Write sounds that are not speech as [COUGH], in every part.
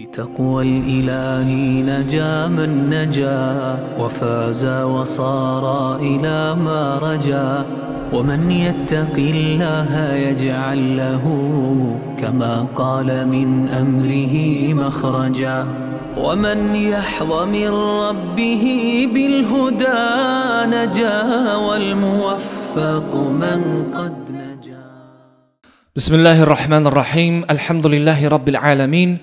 بتقوى الإله نجا من نجا وفاز وصار إلى ما رجا ومن يتق الله يجعل له كما قال من أمره مخرجا ومن يحظى من ربه بالهدى نجا والموفق من قد نجا بسم الله الرحمن الرحيم الحمد لله رب العالمين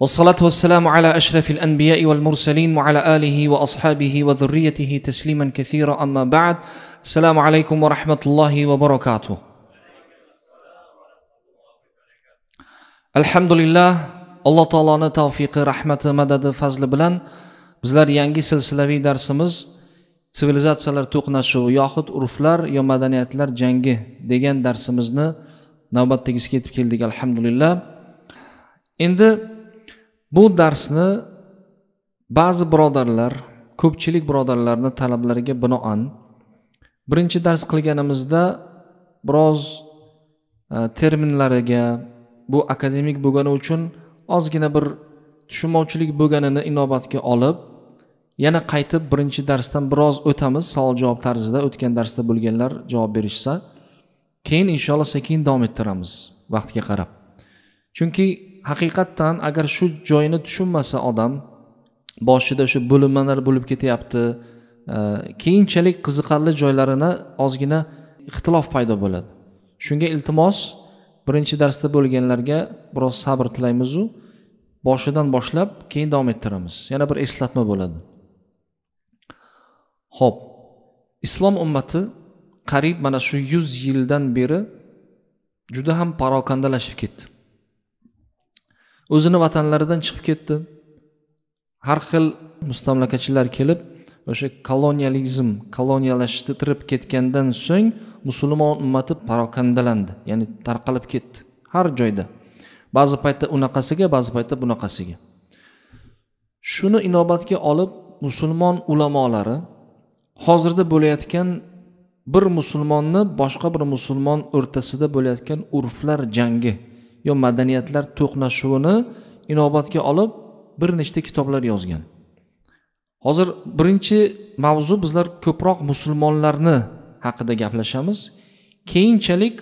والصلاة والسلام على أشرف الأنبياء والمرسلين وعلى آله وأصحابه وذريته تسليما كثيرا أما بعد السلام عليكم ورحمة الله وبركاته الحمد لله alloh taoloni tavfiqi rahmati madadi fazli bilan bizlar yangi silsilaviy darsimiz sivilizatsiyalar to'qnashuvi yoxud urflar yo madaniyatlar jangi degan darsimizni navbatdagisiga yetib keldik alhamdulillah endi bu darsni ba'zi birodarlar ko'pchilik birodarlarni talablariga binoan birinchi dars qilganimizda biroz e, terminlariga bu akademik bo'lgani uchun ozgina bir tushunmovchilik bo'lganini inobatga olib yana qaytib birinchi darsdan biroz o'tamiz savol javob tarzida o'tgan darsda bo'lganlar javob berishsa keyin inshaalloh sekin davom ettiramiz vaqtga qarab chunki haqiqatdan agar shu joyini tushunmasa odam boshida shu bo'linmalar bo'lib ketyapti e, keyinchalik qiziqarli joylarini ozgina ixtilof paydo bo'ladi shunga iltimos birinchi darsda bo'lganlarga biroz sabr tilaymizu boshidan boshlab keyin davom ettiramiz yana bir eslatma bo'ladi ho'p islom ummati qariyb mana shu yuz yildan beri juda ham parokandalashib ketdi o'zini vatanlaridan chiqib ketdi har xil mustamlakachilar kelib o'sha koloniyalizm koloniyalashtirib ketgandan so'ng musulmon ummati parokandalandi ya'ni tarqalib ketdi har joyda ba'zi paytda unaqasiga ba'zi paytda bunaqasiga shuni inobatga olib musulmon ulamolari hozirda bo'layotgan bir musulmonni boshqa bir musulmon o'rtasida bo'layotgan urflar jangi yo madaniyatlar to'qnashuvini inobatga olib bir nechta kitoblar yozgan hozir birinchi mavzu bizlar ko'proq musulmonlarni haqida gaplashamiz keyinchalik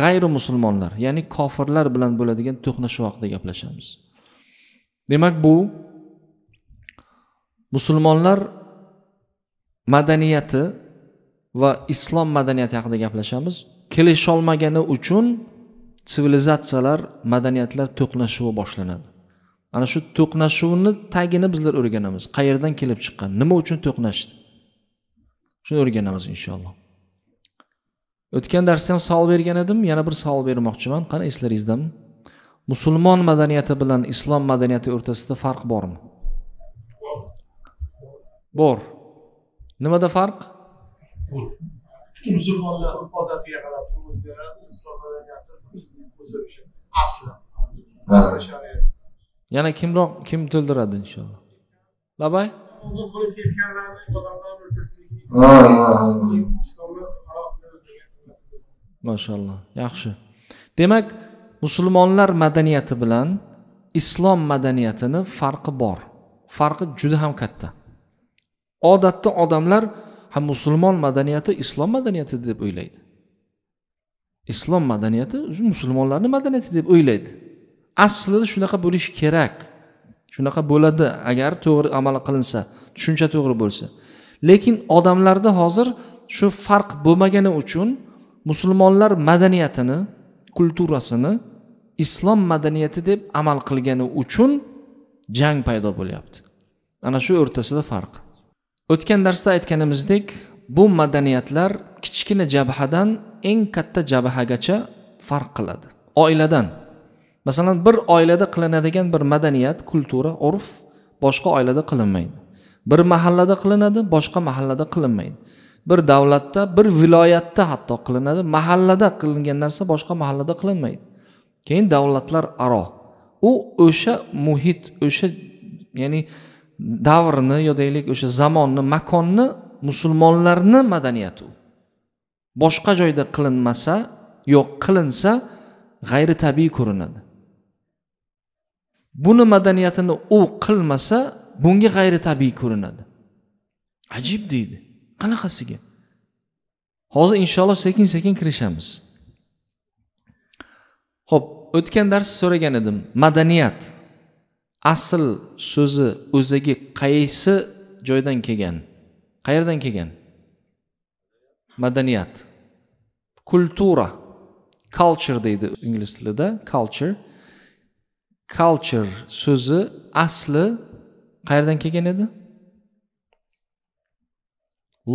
g'ayri musulmonlar ya'ni kofirlar bilan bo'ladigan to'qnashuv haqida gaplashamiz demak bu musulmonlar madaniyati va islom madaniyati haqida gaplashamiz kelisholmagani uchun sivilizatsiyalar madaniyatlar to'qnashuvi boshlanadi ana shu to'qnashuvni tagini bizlar o'rganamiz qayerdan kelib chiqqan nima uchun to'qnashdi shuni o'rganamiz inshaalloh o'tgan darsda ham savol bergan edim yana bir savol bermoqchiman qani eslaringizdami musulmon madaniyati bilan islom madaniyati o'rtasida farq bormi bor nimada farq musulmonlar urf odatiga qarab o'zgaradi islom madaniyati yana kimroq kim to'ldiradi inshaalloh labay mashaalloh yaxshi demak musulmonlar madaniyati bilan islom madaniyatini farqi bor farqi juda ham katta odatda odamlar ham musulmon madaniyati islom madaniyati deb o'ylaydi islom madaniyati musulmonlarni madaniyati deb o'ylaydi aslida shunaqa bo'lishi kerak shunaqa bo'ladi agar to'g'ri amal qilinsa tushuncha to'g'ri bo'lsa lekin odamlarda hozir shu farq bo'lmagani uchun musulmonlar madaniyatini kulturasini islom madaniyati deb amal qilgani uchun jang paydo bo'lyapti ana shu o'rtasida farq o'tgan darsda aytganimizdek bu madaniyatlar kichkina jabhadan eng katta jabhagacha farq qiladi oiladan masalan bir oilada qilinadigan bir madaniyat kultura urf boshqa oilada qilinmaydi bir mahallada qilinadi boshqa mahallada qilinmaydi bir davlatda bir viloyatda hatto qilinadi mahallada qilingan narsa boshqa mahallada qilinmaydi keyin davlatlar aro u o'sha muhit o'sha ya'ni davrni yo deylik o'sha zamonni makonni musulmonlarni madaniyati u boshqa joyda qilinmasa yo'q qilinsa g'ayritabiiy ko'rinadi buni madaniyatini u qilmasa bunga g'ayritabiiy ko'rinadi ajib deydi qanaqasiga hozir inshaalloh sekin sekin kirishamiz ho'p o'tgan dars so'ragan edim madaniyat asl so'zi o'ziga qaysi joydan kelgan qayerdan kelgan madaniyat kultura culture deydi ingliz tilida culture culture so'zi asli qayerdan kelgan edi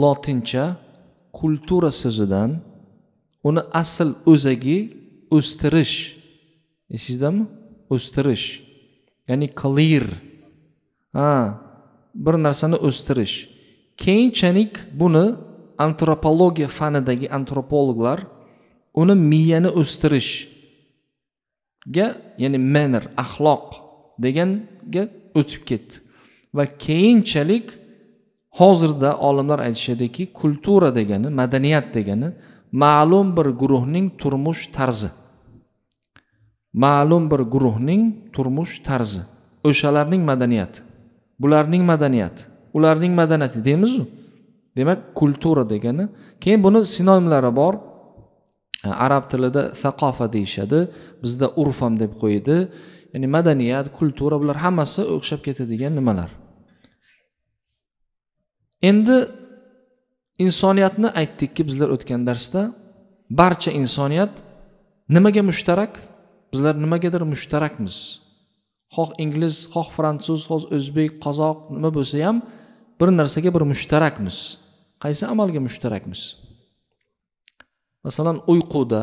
lotincha kultura so'zidan uni asl o'zagi o'stirish esingizdami o'stirish ya'ni clear ha bir narsani o'stirish keyinchalik buni antropologiya fanidagi antropologlar uni miyani o'stirishga ya'ni manner axloq deganga o'tib ketdi va keyinchalik hozirda olimlar aytishadiki kultura degani madaniyat degani ma'lum bir guruhning turmush tarzi ma'lum bir guruhning turmush tarzi o'shalarning madaniyati bularning madaniyati ularning madaniyati deymizu demak kultura degani keyin buni sinonimlari bor arab tilida saqofa deyishadi bizda urf ham deb qo'ydi ya'ni madaniyat kultura bular hammasi o'xshab ketadigan nimalar endi insoniyatni aytdikki bizlar o'tgan darsda barcha insoniyat nimaga mushtarak bizlar nimagadir mushtarakmiz xoh ingliz xoh fransuz xoh o'zbek qozoq nima bo'lsa ham bir narsaga bir mushtarakmiz qaysi amalga mushtarakmiz masalan uyquda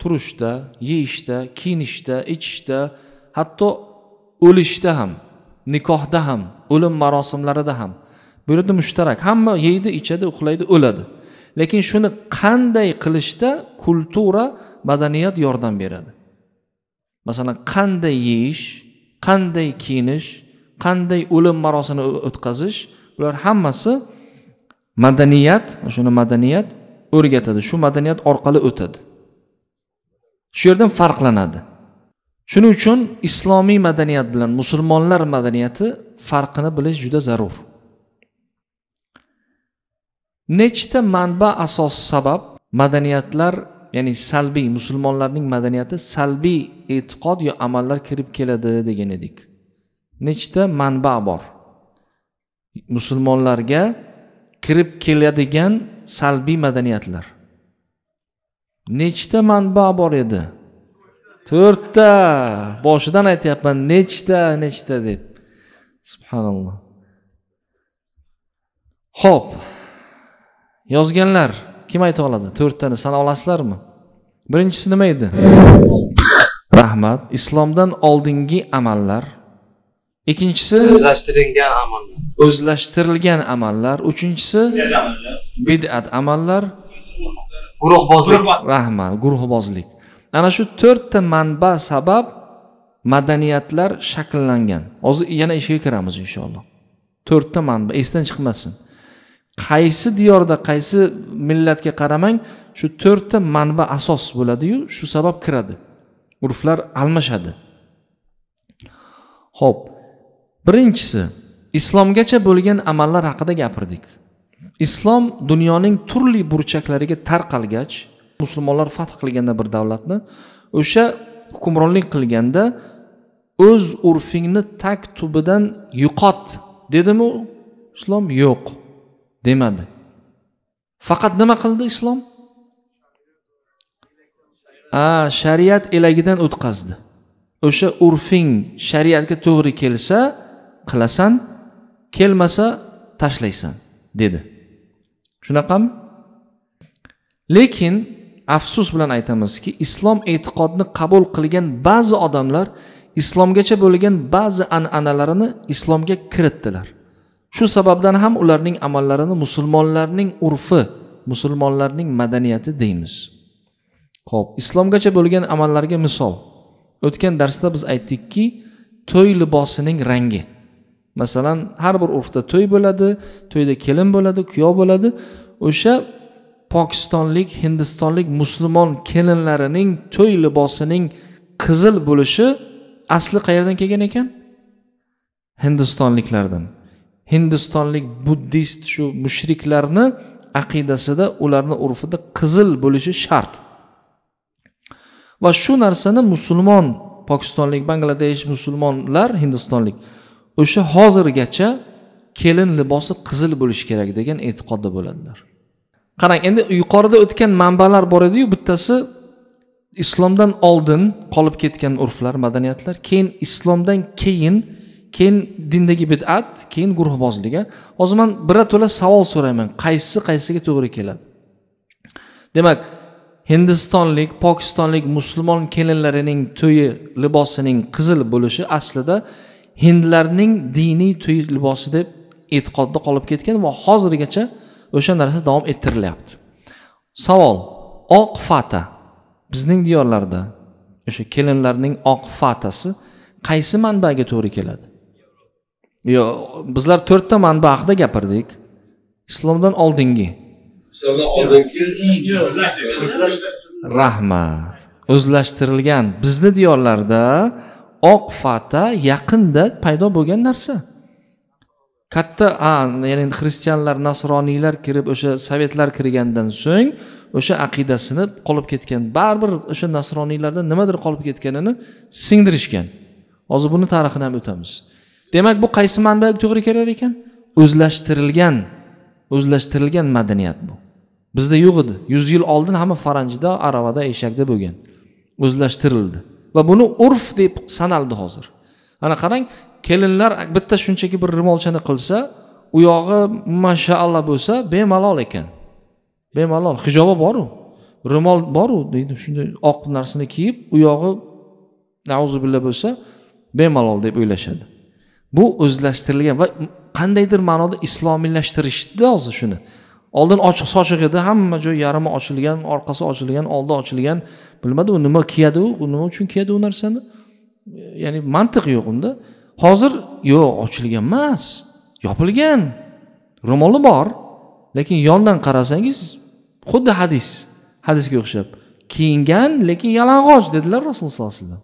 turishda yeyishda kiyinishda ichishda hatto o'lishda ham nikohda ham o'lim marosimlarida ham bu yerda mushtarak hamma yeydi ichadi uxlaydi o'ladi lekin shuni qanday qilishda kultura madaniyat yordam beradi masalan qanday yeyish qanday kiyinish qanday o'lim marosimini o'tkazish bular hammasi madaniyat o'shani madaniyat o'rgatadi shu madaniyat orqali o'tadi shu yerdan farqlanadi shuning uchun islomiy madaniyat bilan musulmonlar madaniyati farqini bilish juda zarur nechta manba asos sabab madaniyatlar ya'ni salbiy musulmonlarning madaniyati salbiy e'tiqod yo amallar kirib keladi degan edik nechta manba bor musulmonlarga kirib keladigan salbiy madaniyatlar nechta manba bor edi to'rtta boshidan aytyapman nechta nechta deb subhanalloh ho'p yozganlar kim ayta oladi to'rttani sana olasizlarmi birinchisi nima edi rahmat islomdan oldingi amallar ikkinchisi o'zlashtirilgan amallar o'zlashtirilgan amallar uchinchisi bid'at amallar guruhbozlik rahmat guruhbozlik ana shu to'rtta manba sabab madaniyatlar shakllangan hozir yana ishga kiramiz inshaalloh to'rtta manba esdan chiqmasin qaysi diyorda qaysi millatga qaramang shu to'rtta manba asos bo'ladiyu shu sabab kiradi urflar almashadi ho'p birinchisi islomgacha bo'lgan amallar haqida gapirdik islom dunyoning turli burchaklariga tarqalgach musulmonlar fath qilganda bir davlatni o'sha hukmronlik qilganda o'z urfingni tag tubidan yo'qot dedimi islom yo'q demadi faqat nima qildi islom a shariat elagidan o'tkazdi o'sha urfing shariatga to'g'ri kelsa qilasan kelmasa tashlaysan dedi shunaqami lekin afsus bilan aytamizki islom e'tiqodni qabul qilgan ba'zi odamlar islomgacha bo'lgan ba'zi an'analarini islomga kiritdilar shu sababdan ham ularning amallarini musulmonlarning urfi musulmonlarning madaniyati deymiz ho'p islomgacha bo'lgan amallarga misol o'tgan darsda biz aytdikki to'y libosining rangi masalan har bir urfda to'y bo'ladi to'yda kelin bo'ladi kuyov bo'ladi o'sha pokistonlik hindistonlik musulmon kelinlarining to'y libosining qizil bo'lishi asli qayerdan kelgan ekan hindistonliklardan hindistonlik buddist shu mushriklarni aqidasida ularni urfida qizil bo'lishi shart va shu narsani musulmon pokistonlik bangladesh musulmonlar hindistonlik o'sha hozirgacha kelin libosi qizil bo'lishi kerak degan e'tiqodda bo'ladilar qarang endi yuqorida o'tgan manbalar bor ediyu bittasi islomdan oldin qolib ketgan urflar madaniyatlar keyin islomdan keyin keyin dindagi bid'at keyin guruhbozlik hozir man birato'la savol so'rayman qaysi qaysiga to'g'ri keladi demak hindistonlik pokistonlik musulmon kelinlarining to'yi libosining qizil bo'lishi aslida hindlarning diniy to'y libosi deb e'tiqodda qolib ketgan va hozirgacha o'sha narsa davom ettirilyapti savol oq fata bizning diyorlarda o'sha kelinlarning oq fatasi qaysi manbaga to'g'ri keladi yo bizlar to'rtta manba haqida gapirdik islomdan oldingi rahmat o'zlashtirilgan bizni diyorlarda oq fata yaqinda paydo bo'lgan narsa katta a ya'ni xristianlar nasroniylar kirib o'sha sovetlar kirgandan so'ng o'sha aqidasini qolib ketgan baribir o'sha nasroniylarda nimadir qolib ketganini singdirishgan hozir buni tarixini ham o'tamiz demak bu qaysi manbaga to'g'ri kelar ekan o'zlashtirilgan o'zlashtirilgan madaniyat bu bizda yo'q edi yuz yil oldin hamma faranjida aravada eshakda bo'lgan o'zlashtirildi va buni urf deb sanaldi hozir ana qarang kelinlar bitta shunchaki bir ro'molchani qilsa u yog'i mashaalloh bo'lsa bemalol ekan bemalol hijobi boru ro'mol boru deydi shunday oq narsani kiyib u yog'i billah bo'lsa bemalol deb o'ylashadi bu o'zlashtirilgan va qandaydir ma'noda islomiylashtirishdi hozir shuni oldin ochiq sochiq edi hamma joy yarmi ochilgan orqasi ochilgan oldi ochilgan bilmadi u nima kiyadi u nima uchun kiyadi u narsani ya'ni mantiq yo'q unda hozir yo'q ochilgan emas yopilgan ro'moli bor lekin yondan qarasangiz xuddi hadis hadisga o'xshab kiyingan lekin yalang'och dedilar rasululloh sollallohu alayhi vasallam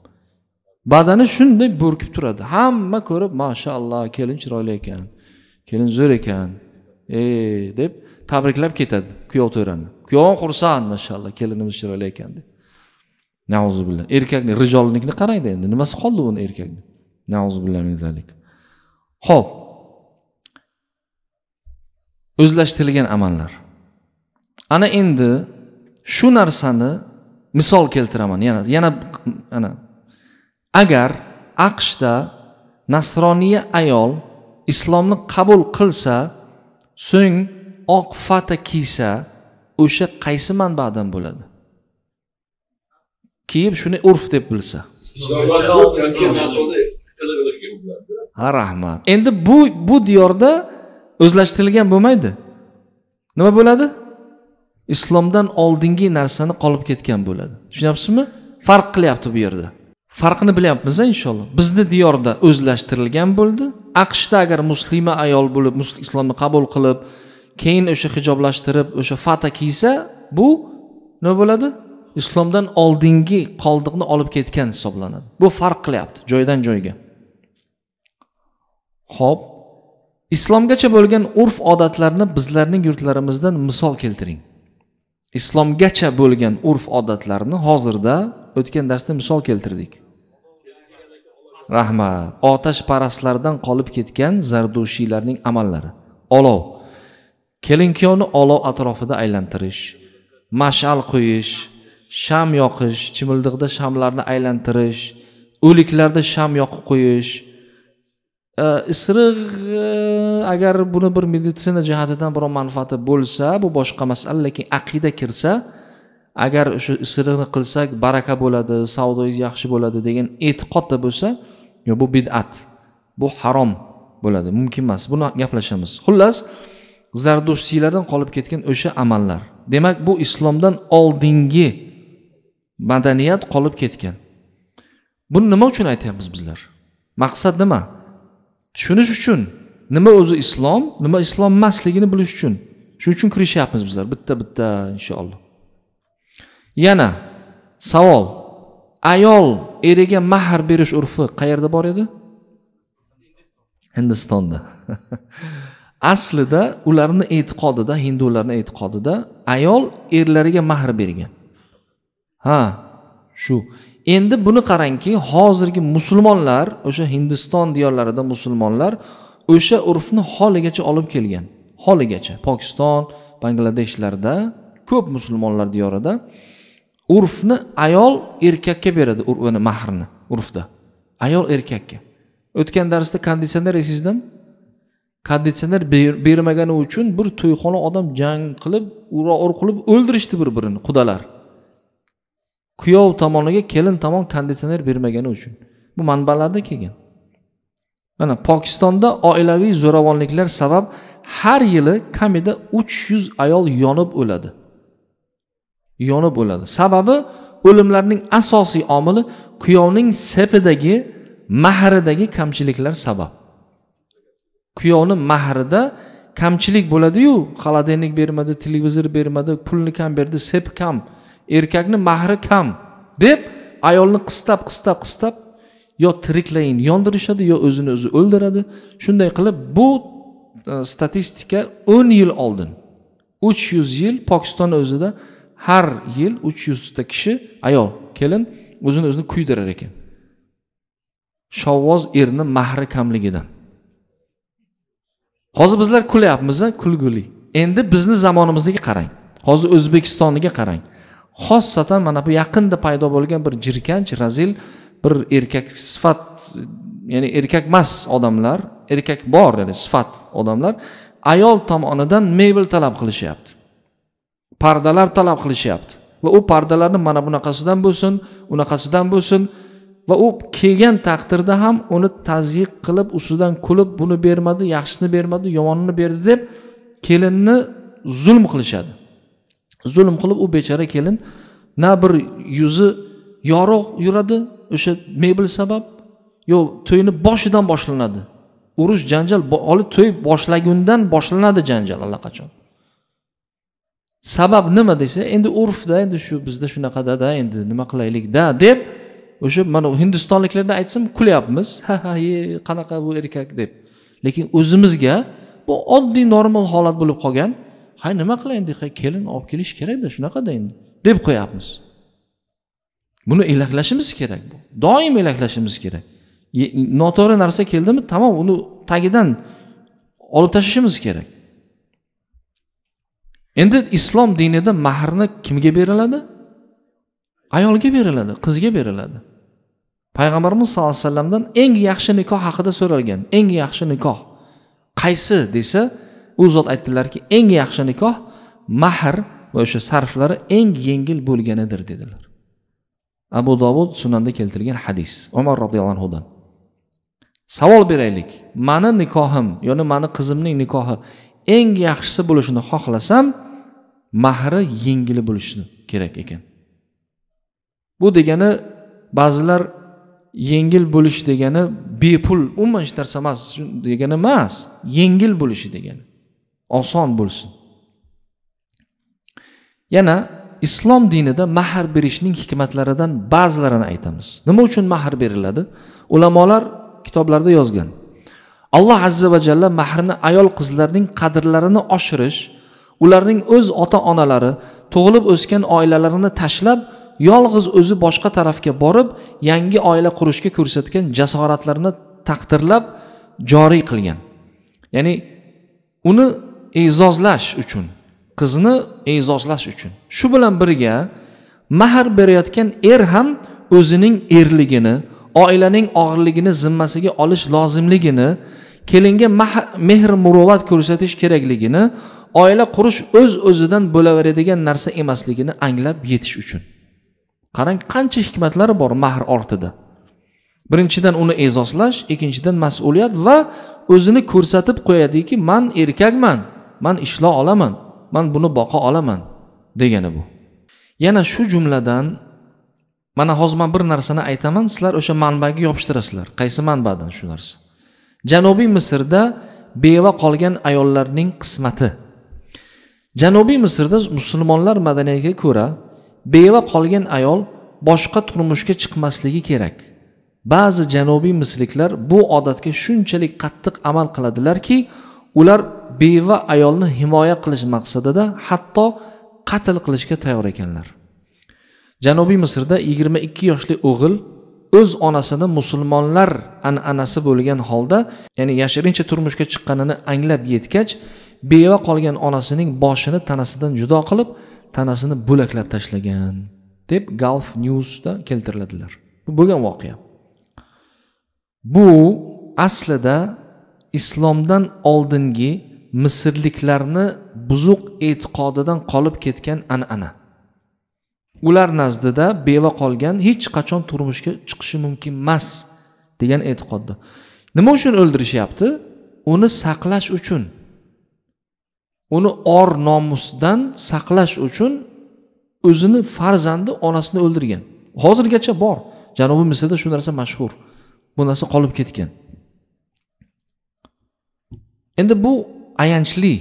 badani shunday bo'rkib turadi hamma ko'rib mashaalloh kelin chiroyli ekan kelin zo'r ekan e deb tabriklab ketadi kuyov to'rani kuyovim xursand mashaalloh kelinimiz chiroyli ekan deb nauzubillah erkakni rijolnikni qaraydi endi nimasi qoldi uni erkakni nauzubillah ho'p o'zlashtirilgan amallar ana endi shu narsani misol keltiraman yana yana ana agar aqshda nasroniya ayol islomni qabul qilsa so'ng oq fata kiysa o'sha qaysi manbadan bo'ladi kiyib shuni urf deb bilsa ha rahmat endi bu bu diyorda o'zlashtirilgan bo'lmaydi nima bo'ladi islomdan oldingi narsani qolib ketgan bo'ladi tushunyapsizmi farq qilyapti bu yerda farqini bilyapmiz inshaalloh bizni diyorda o'zlashtirilgan bo'ldi aqshda agar muslima ayol bo'lib islomni qabul qilib keyin o'sha hijoblashtirib o'sha fata kiysa bu nima bo'ladi islomdan oldingi qoldiqni olib ketgan hisoblanadi bu farq qilyapti joydan joyga ho'p islomgacha bo'lgan urf odatlarni bizlarning yurtlarimizdan misol keltiring islomgacha bo'lgan urf odatlarni hozirda o'tgan darsda misol keltirdik rahmat otashparastlardan qolib ketgan zardushiylarning amallari olov kelin kuyovni olov atrofida aylantirish mash'al qo'yish sham yoqish chimildiqda shamlarni aylantirish o'liklarda sham yoqib qo'yish isiriq agar buni bir meditsina jihatidan biror manfaati bo'lsa bu boshqa masala lekin aqida kirsa agar o'sha isiriqni qilsak baraka bo'ladi savdoyingiz yaxshi bo'ladi degan e'tiqodda bo'lsa yo bu bid'at bu harom bo'ladi mumkin emas buni gaplashamiz xullas zardo'shtiylardan qolib ketgan o'sha amallar demak bu islomdan oldingi madaniyat qolib ketgan buni nima uchun aytyapmiz bizlar maqsad nima tushunish uchun nima o'zi islom nima islom emasligini bilish uchun shuning uchun kirishyapmiz bizlar bitta bitta inshaalloh yana savol ayol eriga mahr berish urfi qayerda bor edi hindistonda [LAUGHS] aslida ularni e'tiqodida hindularni e'tiqodida ayol erlariga mahr bergan ha shu endi buni qarangki hozirgi musulmonlar o'sha hindiston diyorlarida musulmonlar o'sha urfni holigacha olib kelgan holigacha pokiston bangladeshlarda ko'p musulmonlar diyorida urfni ayol erkakka beradi mahrni urfda ayol erkakka o'tgan darsda konditsioner esingizdami konditsioner bermagani uchun bir to'yxona odam jang qilib ur qilib o'ldirishdi bir birini qudalar kuyov tomoniga kelin tomon konditsioner bermagani uchun bu manbalarda kelgan mana pokistonda oilaviy zo'ravonliklar sabab har yili kamida uch yuz ayol yonib o'ladi yonib o'ladi sababi o'limlarning asosiy omili kuyovning sepidagi mahridagi kamchiliklar sabab kuyovni mahrida kamchilik bo'ladiyu xolodilnik bermadi televizor bermadi pulni kam berdi sep kam erkakni mahri kam deb ayolni qistab qistab qistab yo tiriklayin yondirishadi yo o'zini o'zi o'ldiradi shunday qilib bu e, statistika o'n yil oldin uch yuz yil pokiston o'zida har yil uch yuzta kishi ayol kelin o'zini o'zini kuydirar ekan shovvoz erni mahri kamligidan hozir bizlar kulyapmiz kulguli endi bizni zamonimizga qarang hozir o'zbekistoniga qarang xossatan mana bu yaqinda paydo bo'lgan bir jirkanch razil bir erkak sifat ya'ni erkak emas odamlar erkak bor ya'ni sifat odamlar ayol tomonidan mebel talab qilishyapti pardalar talab qilishyapti va u pardalarni mana bunaqasidan bo'lsin unaqasidan bo'lsin va u kelgan taqdirda ham uni tazyiq qilib ustidan kulib buni bermadi yaxshisini bermadi yomonini berdi deb kelinni zulm qilishadi zulm qilib u bechora kelin na bir yuzi yorug' yuradi o'sha mebel sabab yo to'yni boshidan boshlanadi urush janjal olib to'y boshlagundan boshlanadi janjal allaqachon sabab nima desa endi urfda endi shu bizda shunaqadada endi nima qilaylikda deb o'sha mana hindistonliklarni aytsam kulyapmiz ha ha ye qanaqa bu erkak deb lekin o'zimizga bu oddiy normal holat bo'lib qolgan hay nima qilay endi kelin olib kelish kerakda shunaqada endi deb qo'yapmiz buni elaklashimiz kerak bu doim elaklashimiz kerak noto'g'ri narsa keldimi tamom uni tagidan olib tashlashimiz kerak endi islom dinida mahrni kimga beriladi ayolga beriladi qizga beriladi payg'ambarimiz sallallohu alayhi vasallamdan eng yaxshi nikoh haqida so'ralgan eng yaxshi nikoh qaysi desa u zot aytdilarki eng yaxshi nikoh mahr va o'sha sarflari eng yengil bo'lganidir dedilar abu dovud sunanda keltirgan hadis umar roziyallohu anhudan savol beraylik mani nikohim ya'ni mani qizimning nikohi eng yaxshisi bo'lishini xohlasam mahri yengili bo'lishi kerak ekan bu degani ba'zilar yengil bo'lish degani bepul umuman hech narsa emas degani emas yengil bo'lishi degani oson bo'lsin yana islom dinida mahr berishning hikmatlaridan ba'zilarini aytamiz nima uchun mahr beriladi ulamolar kitoblarda yozgan alloh azza va jalla mahrni ayol qizlarning qadrlarini oshirish ularning o'z ota onalari tug'ilib o'sgan oilalarini tashlab yolg'iz o'zi boshqa tarafga borib yangi oila qurishga ko'rsatgan jasoratlarini taqdirlab joriy qilgan ya'ni uni e'zozlash uchun qizni e'zozlash uchun shu bilan birga mahr berayotgan er ham o'zining erligini oilaning og'irligini zimmasiga olish lozimligini kelinga mehr muruvvat ko'rsatish kerakligini oila qurish o'z öz o'zidan bo'laveradigan narsa emasligini anglab yetish uchun qarang qancha hikmatlar bor mahr ortida birinchidan uni e'zozlash ikkinchidan mas'uliyat va o'zini ko'rsatib qo'yadiki man erkakman man ishlay olaman man buni boqa olaman degani bu yana shu jumladan mana hozir man bir narsani aytaman sizlar o'sha manbaga yopishtirasizlar qaysi manbadan shu narsa janubiy misrda beva qolgan ayollarning qismati janubiy misrda musulmonlar madaniyatiga ko'ra beva qolgan ayol boshqa turmushga chiqmasligi kerak ba'zi janubiy misliklar bu odatga shunchalik qattiq amal qiladilarki ular beva ayolni himoya qilish maqsadida hatto qatl qilishga tayyor ekanlar janubiy misrda yigirma ikki yoshli o'g'il o'z onasini musulmonlar an'anasi bo'lgan holda ya'ni yashirincha turmushga chiqqanini anglab yetgach beva qolgan onasining boshini tanasidan judo qilib tanasini bo'laklab tashlagan deb galf newsda keltiriladilar bu bo'lgan voqea bu aslida islomdan oldingi misrliklarni buzuq e'tiqodidan qolib ketgan an'ana ular nazdida beva qolgan hech qachon turmushga chiqishi mumkin emas degan e'tiqodda nima uchun o'ldirishyapti uni saqlash uchun uni or nomusdan saqlash uchun o'zini farzandi onasini o'ldirgan hozirgacha bor janubiy misrda shu narsa mashhur bu narsa qolib ketgan endi bu ayanchli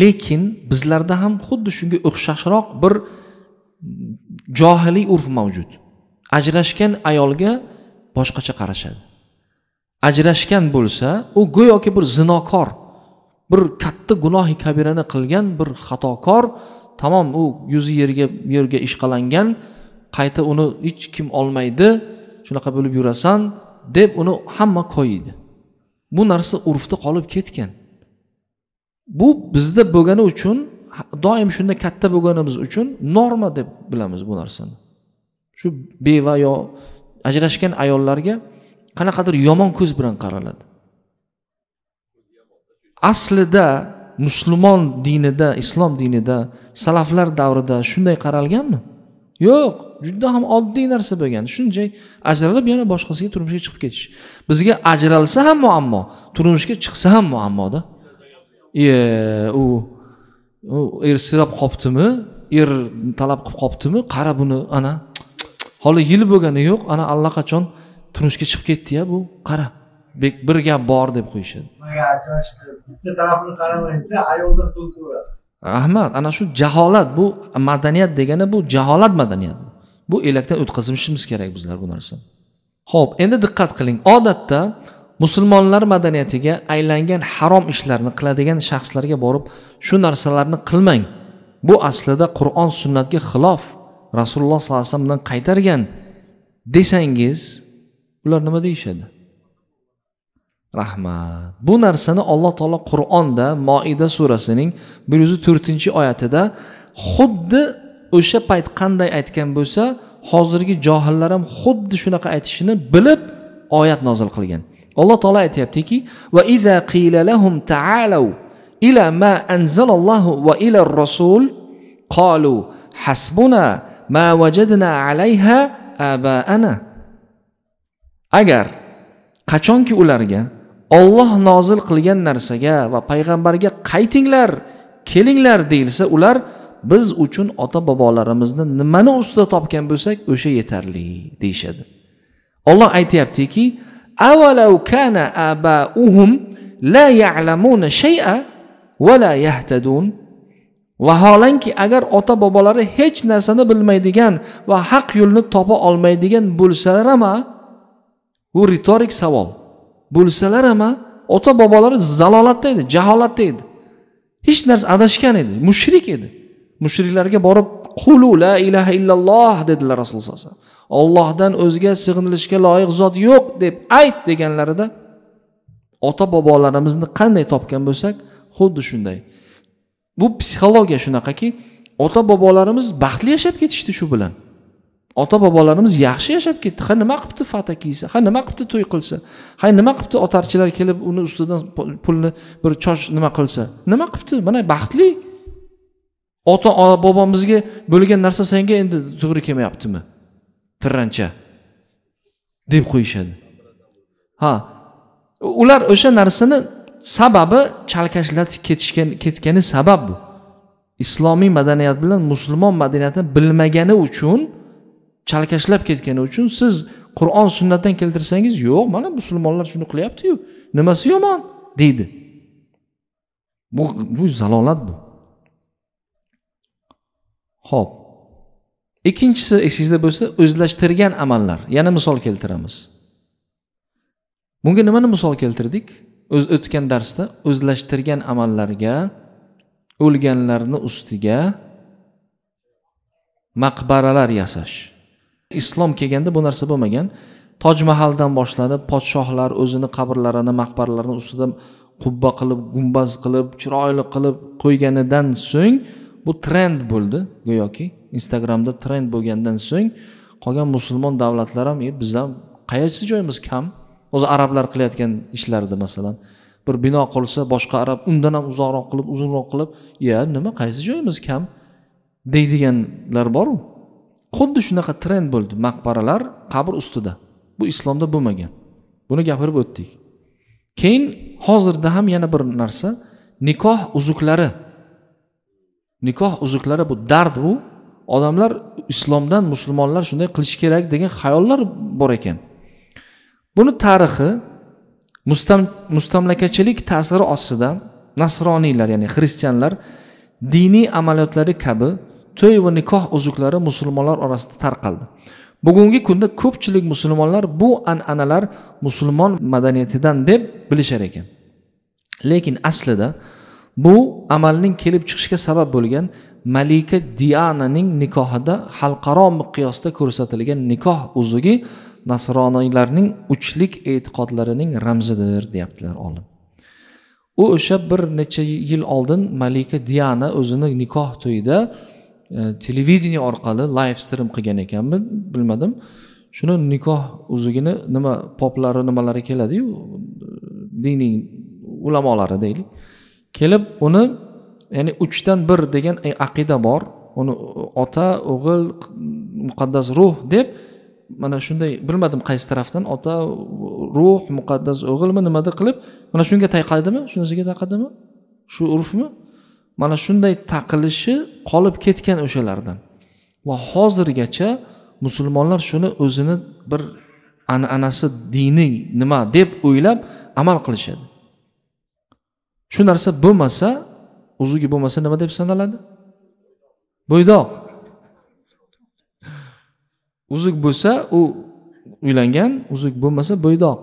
lekin bizlarda ham xuddi shunga o'xshashroq bir johiliy urf mavjud ajrashgan ayolga boshqacha qarashadi ajrashgan bo'lsa u go'yoki bir zinokor bir katta gunohi kabirani qilgan bir xatokor tamom u yuzi yerga yerga ishqalangan qayta uni hech kim olmaydi shunaqa bo'lib yurasan deb uni hamma koyiydi bu narsa urfda qolib ketgan bu bizda bo'lgani uchun doim shunda katta bo'lganimiz uchun norma deb bilamiz bu narsani shu beva yo ajrashgan ayollarga qanaqadir yomon ko'z bilan qaraladi aslida musulmon dinida islom dinida salaflar davrida shunday qaralganmi yo'q juda ham oddiy narsa bo'lgan shunday ajralib yana boshqasiga turmushga chiqib ketish bizga ajralsa ham muammo turmushga chiqsa ham muammoda iye u ersirab qolibdimi er talab qilib qolibdimi qara buni ana hali yil bo'lgani yo'q ana allaqachon turmushga chiqib ketdiya bu qara bir gap bor deb qo'yishadi rahmat ana shu jaholat bu madaniyat degani bu jaholat madaniyati bu elakdan o'tkazishimiz kerak bizlar bu narsani ho'p endi diqqat qiling odatda musulmonlar madaniyatiga aylangan harom ishlarni qiladigan shaxslarga borib shu narsalarni qilmang bu aslida qur'on sunnatga xilof rasululloh sollallohu alayhi vasallamdan qaytargan desangiz ular nima deyishadi rahmat bu narsani alloh taolo qur'onda moida surasining bir yuz to'rtinchi oyatida xuddi o'sha payt qanday aytgan bo'lsa hozirgi johillar ham xuddi shunaqa aytishini bilib oyat nozil qilgan alloh taolo aytyaptiki va iza lahum taalav ila ma anzalallohu va ila rasul qalu hasbuna ma vajadna alayha abaana agar qachonki ularga olloh nozil qilgan narsaga va payg'ambarga qaytinglar kelinglar deyilsa ular biz uchun ota bobolarimizni nimani ustida topgan bo'lsak o'sha yetarli deyishadi olloh aytyaptiki avalau kana abauhum la ya'lamuna shay'a va la vaholanki agar ota bobolari hech narsani bilmaydigan va haq yo'lni topa olmaydigan bo'lsalar ama bu ritorik savol bo'lsalar ama ota bobolari zalolatda edi jaholatda edi hech narsa adashgan edi mushrik edi mushriklarga borib qulu la ilaha illalloh dedilar rasululloh sallallohu alayhi vasallam ollohdan o'zga sig'inilishga loyiq zot yo'q deb ayt deganlarida ota bobolarimizni qanday topgan bo'lsak xuddi shunday bu psixologiya shunaqaki ota bobolarimiz baxtli yashab ketishdi shu bilan ota bobolarimiz yaxshi yashab ketdi ha nima qilibdi fata kiysa ha nima qilibdi to'y qilsa ha nima qilibdi otarchilar kelib uni ustidan pulni bir chosh nima qilsa nima qilibdi mana baxtli ota bobomizga bo'lgan narsa senga endi to'g'ri kelmayaptimi tirrancha deb qo'yishadi ha ular o'sha narsani sababi chalkashlatib ketishgan ketgani sabab bu islomiy madaniyat bilan musulmon madaniyatini bilmagani uchun chalkashlab ketgani uchun siz qur'on sunnatdan keltirsangiz yo'q mana musulmonlar shuni qilyaptiyu nimasi yomon deydi bu bu zalolat bu ho'p ikkinchisi esingizda bo'lsa o'zlashtirgan amallar yana misol keltiramiz bunga nimani misol keltirdik o'z o'tgan darsda o'zlashtirgan amallarga o'lganlarni ustiga maqbaralar yasash islom kelganda bu narsa bo'lmagan toj mahaldan boshlanib podshohlar o'zini qabrlarini maqbaralarini ustida qubba qilib gumbaz qilib chiroyli qilib qo'yganidan so'ng bu trend bo'ldi go'yoki instagramda trend bo'lgandan so'ng qolgan musulmon davlatlar ham e bizdan qayersi joyimiz kam o'zi arablar qilayotgan ishlarida masalan bir bino qurilsa boshqa arab undan ham uzoqroq qilib uzunroq qilib ya nima qaysi joyimiz kam deydiganlar boru xuddi shunaqa trend bo'ldi maqbaralar qabr ustida bu islomda bo'lmagan buni gapirib o'tdik keyin hozirda ham yana bir narsa nikoh uzuklari nikoh uzuklari bu dard u odamlar islomdan musulmonlar shunday qilishi kerak degan xayollar bor ekan buni tarixi mustam mustamlakachilik ta'siri ostida nasroniylar ya'ni xristianlar diniy amaliyotlari kabi to'y va nikoh uzuklari musulmonlar orasida tarqaldi bugungi kunda ko'pchilik musulmonlar bu an'analar musulmon madaniyatidan deb bilishar ekan lekin aslida bu amalning kelib chiqishiga sabab bo'lgan malika diananing nikohida xalqaro miqyosda ko'rsatilgan nikoh uzugi nasroniylarning uchlik e'tiqodlarining ramzidir deyaptilar olim u o'sha bir necha yil oldin malika diana o'zini nikoh to'yida e, televideniye orqali live stream qilgan ekanmi bilmadim shuni nikoh uzugini nima poplari nimalari keladiyu diniy ulamolari deylik kelib uni ya'ni uchdan bir degan e, aqida bor uni ota o'g'il muqaddas ruh deb mana shunday bilmadim qaysi tarafdan ota ruh muqaddas o'g'ilmi nimada qilib mana shunga taqadimi shu narsaga taqadimi shu urfmi mana shunday taqilishi qolib ketgan o'shalardan va hozirgacha musulmonlar shuni o'zini bir an'anasi dini nima deb o'ylab amal qilishadi shu narsa bo'lmasa uzugi bo'lmasa nima deb sanaladi bo'ydoq uzuk bo'lsa u uylangan uzuk bo'lmasa bo'ydoq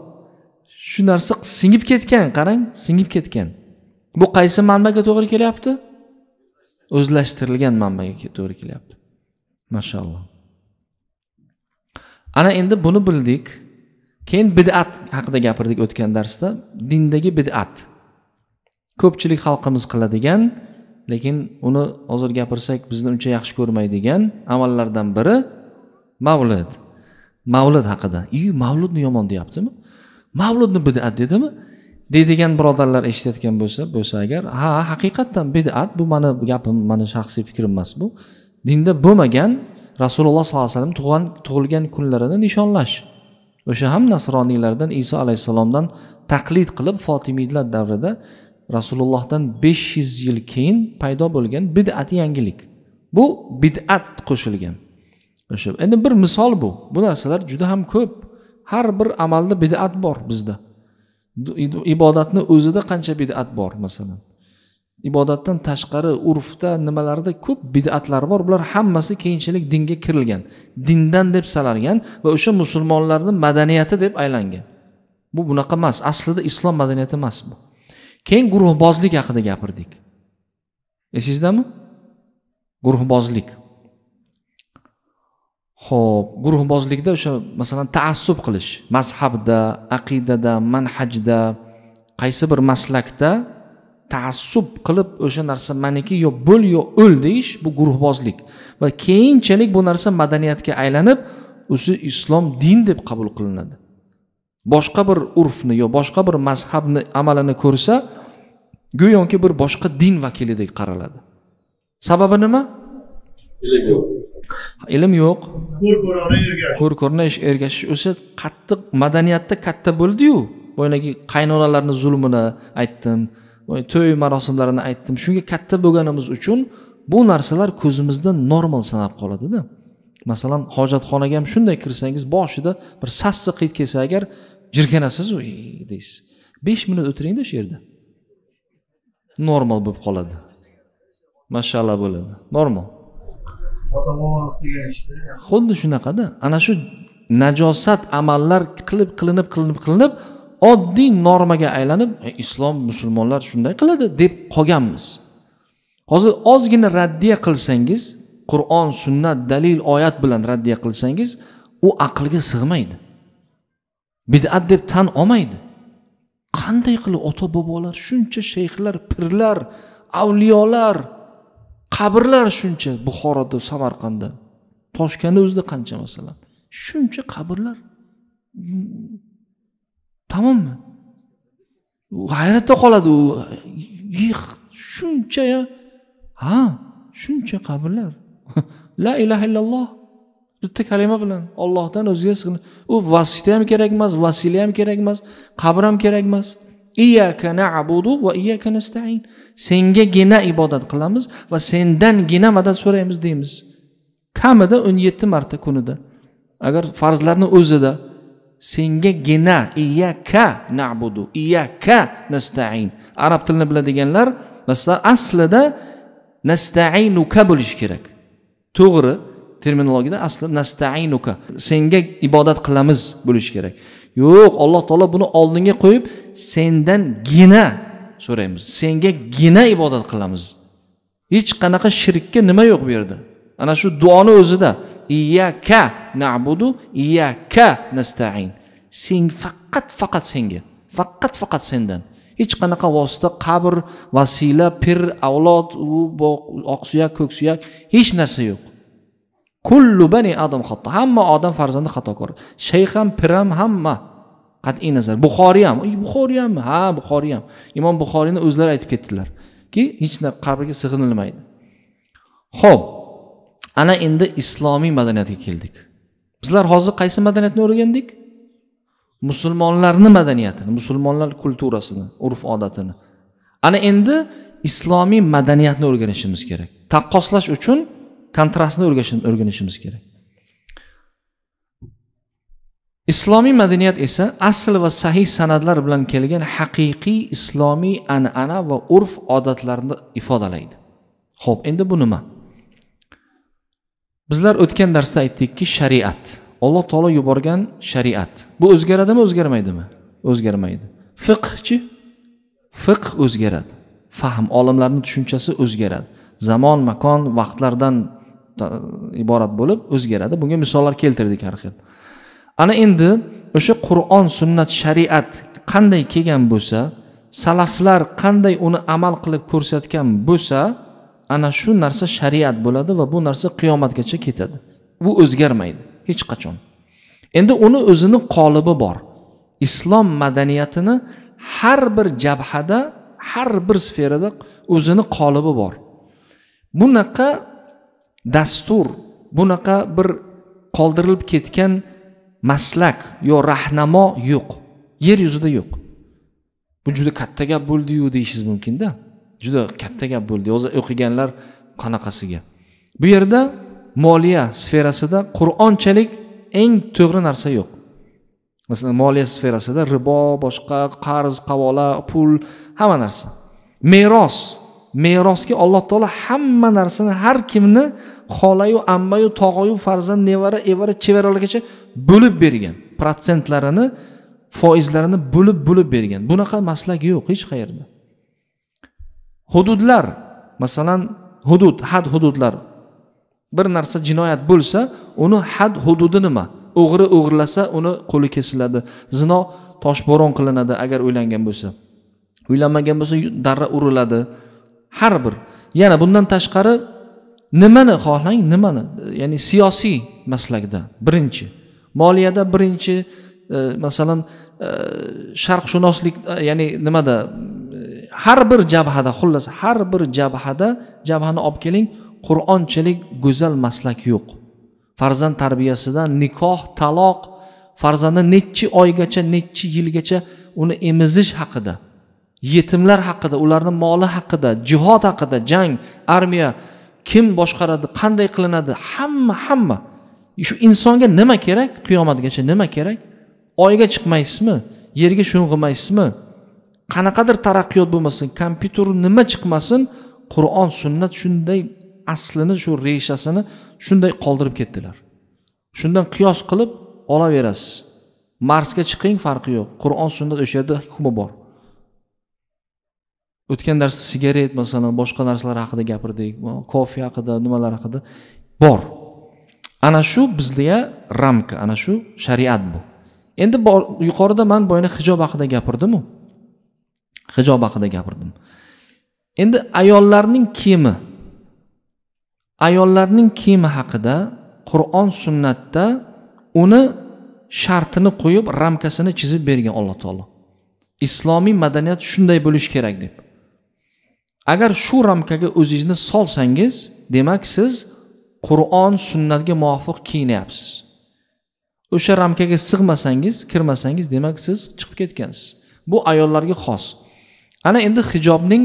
shu narsa singib ketgan qarang singib ketgan bu qaysi manbaga to'g'ri kelyapti o'zlashtirilgan manbaga to'g'ri kelyapti mashaalloh ana endi buni bildik keyin bid'at haqida gapirdik o'tgan darsda dindagi bid'at ko'pchilik xalqimiz qiladigan lekin uni hozir gapirsak bizni uncha yaxshi ko'rmaydigan amallardan biri mavlid mavlid haqida i mavludni yomon deyaptimi mavludni bidat dedimi deydigan birodarlar eshitayotgan bo'lsa bo'lsa agar ha haqiqatdan bidat bu mani gapim mani shaxsiy fikrim emas bu dinda bo'lmagan rasululloh sollallohu alayhi vasallam tug'an tug'ilgan kunlarini nishonlash o'sha ham nasroniylardan iso alayhissalomdan taqlid qilib fotimiylar davrida rasulullohdan besh yuz yil keyin paydo bo'lgan bidati yangilik bu bid'at qo'shilgan o'sha endi bir misol bu bu narsalar juda ham ko'p har bir amalda bid'at bor bizda ibodatni o'zida qancha bid'at bor masalan ibodatdan tashqari urfda nimalarda ko'p bid'atlar bor bular hammasi keyinchalik dinga kirilgan dindan deb sanalgan va o'sha musulmonlarni madaniyati deb aylangan bu bunaqa emas aslida islom madaniyati emas bu keyin guruhbozlik haqida gapirdik esingizdami guruhbozlik ho'p guruhbozlikda o'sha masalan taassub qilish mazhabda aqidada manhajda qaysi bir maslakda taassub qilib o'sha narsa maniki yo bo'l yo o'l deyish bu guruhbozlik va keyinchalik bu narsa madaniyatga aylanib o'zi islom din deb qabul qilinadi boshqa bir urfni yo boshqa bir mazhabni amalini ko'rsa go'yoki bir boshqa din vakilidek qaraladi sababi nima ilm yo'q ilm yo'q ko'r ko'rona ergashish o'sha qattiq madaniyatda katta bo'ldiyu boyagi qaynonalarni zulmini aytdim to'y marosimlarini aytdim shunga katta bo'lganimiz uchun bu narsalar ko'zimizda normal sanab qoladida masalan hojatxonaga ham shunday kirsangiz boshida bir sassiq hid kelsa agar jirkanasizu deysiz besh minut o'tiringda shu yerda normal bo'lib qoladi mashallah bo'ladi normal xuddi shunaqada ana shu najosat amallar qilib qilinib qilinib qilinib oddiy normaga aylanib e, islom musulmonlar shunday qiladi deb qolganmiz hozir ozgina raddiya qilsangiz qur'on sunnat dalil oyat bilan raddiya qilsangiz u aqlga sig'maydi bid'at deb tan olmaydi qanday qilib ota bobolar shuncha shayxlar pirlar avliyolar qabrlar shuncha buxoroda samarqandda toshkentni o'zida qancha masalan shuncha qabrlar tamommi hayratda qoladi u shuncha ha shuncha qabrlar [LAUGHS] la ilaha illalloh bitta kalima bilan ollohdan o'ziga sig'in u vasita ham kerak emas vasila ham kerak emas qabr ham kerak emas iyaka na'budu va iyaka nastain sengagina ibodat qilamiz va sendangina madad so'raymiz deymiz kamida o'n yetti marta kunida agar farzlarni o'zida sengagina iyaka na'budu iyaka nastain arab tilini biladiganlar aslida nastainuka bo'lishi kerak to'g'ri terminologiyada asli nastainuka senga ibodat qilamiz bo'lishi kerak yo'q alloh taolo buni oldinga qo'yib sendan gina so'raymiz senga gina ibodat qilamiz hech qanaqa shirkka nima yo'q bu yerda ana shu duoni o'zida iyaka nabudu iyaka nastain sen faqat faqat senga faqat faqat sendan hech qanaqa vosita qabr vasila pir avlod u oqsuyak ko'ksuyak hech narsa yo'q kullu bani adam xato hamma odam farzandi xatokor shayx ham pir ham hamma qat'iy nazar buxoriy ham buxoriy ham ha buxoriy ham imom buxoriyni o'zlari aytib ketdilarki hech qabrga sig'inilmaydi ho'p ana endi islomiy madaniyatga keldik bizlar hozir qaysi madaniyatni o'rgandik musulmonlarni madaniyatini musulmonlar kulturasini urf odatini ana endi islomiy madaniyatni o'rganishimiz kerak taqqoslash uchun kontrastni o'rganishimiz kerak islomiy madaniyat esa asl va sahih san'atlar bilan kelgan haqiqiy islomiy an'ana va urf odatlarni ifodalaydi ho'p endi bu nima bizlar o'tgan darsda aytdikki shariat alloh taolo yuborgan shariat bu o'zgaradimi o'zgarmaydimi o'zgarmaydi fiqhchi fiq o'zgaradi fahm olimlarni tushunchasi o'zgaradi zamon makon vaqtlardan iborat bo'lib o'zgaradi bunga misollar keltirdik har xil ana endi o'sha qur'on sunnat shariat qanday kelgan bo'lsa salaflar qanday uni amal qilib ko'rsatgan bo'lsa ana shu narsa shariat bo'ladi va bu narsa qiyomatgacha ketadi bu o'zgarmaydi hech qachon endi uni o'zini qolibi bor islom madaniyatini har bir jabhada har bir sferada o'zini qolibi bor bunaqa dastur bunaqa bir qoldirilib ketgan maslak yo rahnamo yo'q yer yuzida yo'q bu juda katta gap bo'ldiyu deyishingiz mumkinda juda katta gap bo'ldi o'zi o'qiganlar qanaqasiga bu yerda moliya sferasida qur'onchalik eng to'g'ri narsa yo'q masalan moliya sferasida ribo boshqa qarz qavola pul hamma narsa meros merosga alloh taolo hamma narsani har kimni xolayu ammayu tog'ayu farzand nevara evara chevaralargacha bo'lib bergan protsentlarini foizlarini bo'lib bo'lib bergan bunaqa maslak yo'q hech qayerda hududlar masalan hudud had hududlar bir narsa jinoyat bo'lsa uni had hududi nima o'g'ri o'g'irlasa uni qo'li kesiladi zino toshbo'ron qilinadi agar uylangan bo'lsa uylanmagan bo'lsa darra uriladi har bir yana bundan tashqari nimani xohlang nimani ya'ni siyosiy maslakda birinchi moliyada birinchi e, masalan e, sharqshunoslik e, ya'ni nimada har bir jabhada xullas har bir jabhada jabhani olib keling qur'onchilik go'zal maslak yo'q farzand tarbiyasidan nikoh taloq farzandni nechi oygacha nechi yilgacha uni emizish haqida yetimlar haqida ularni moli haqida jihod haqida jang armiya kim boshqaradi qanday qilinadi hamma hamma shu insonga nima kerak qiyomatgacha nima kerak oyga chiqmaysizmi yerga sho'ng'imaysizmi qanaqadir taraqqiyot bo'lmasin kompyuter nima chiqmasin qur'on sunnat shunday aslini shu reshasini shunday qoldirib ketdilar shundan qiyos qilib olaverasiz marsga chiqing farqi yo'q qur'on sunnat o'sha yerda hukmi bor o'tgan darsda sigaret masalan boshqa narsalar haqida gapirdik kofe haqida nimalar haqida bor ana shu bizga ramka ana shu shariat bu endi yuqorida man boyagi hijob haqida gapirdimu hijob haqida gapirdim endi ayollarning kiyimi ayollarning kiyimi haqida qur'on sunnatda uni shartini qo'yib ramkasini chizib bergan alloh taolo islomiy madaniyat shunday bo'lishi kerak deb agar shu ramkaga o'zingizni solsangiz demak siz qur'on sunnatga muvofiq kiyinyapsiz o'sha ramkaga sig'masangiz kirmasangiz demak siz chiqib ketgansiz bu ayollarga xos ana endi hijobning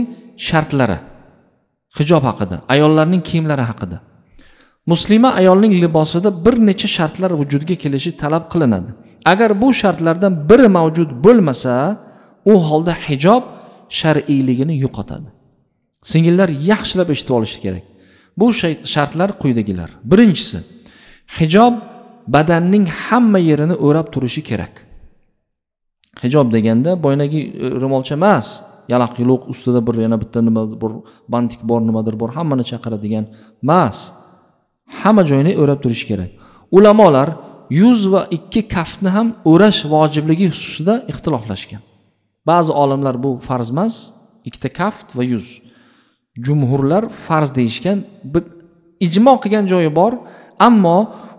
shartlari hijob haqida ayollarning kiyimlari haqida muslima ayolning libosida bir necha shartlar vujudga kelishi talab qilinadi agar bu shartlardan biri mavjud bo'lmasa u holda hijob shar'iyligini yo'qotadi singillar yaxshilab eshitib olishi kerak bu shartlar quyidagilar birinchisi hijob badanning hamma yerini o'rab turishi kerak hijob deganda boyagi e, ro'molcha emas yalaq yuluq ustida bir yana bitta nima bir bantik bor nimadir bor hammani chaqiradigan emas hamma joyini o'rab turish kerak ulamolar yuz va ikki kaftni ham o'rash vojibligi xususida ixtiloflashgan ba'zi olimlar bu farz emas ikkita kaft va yuz jumhurlar farz deyishgan ijmo qilgan joyi bor ammo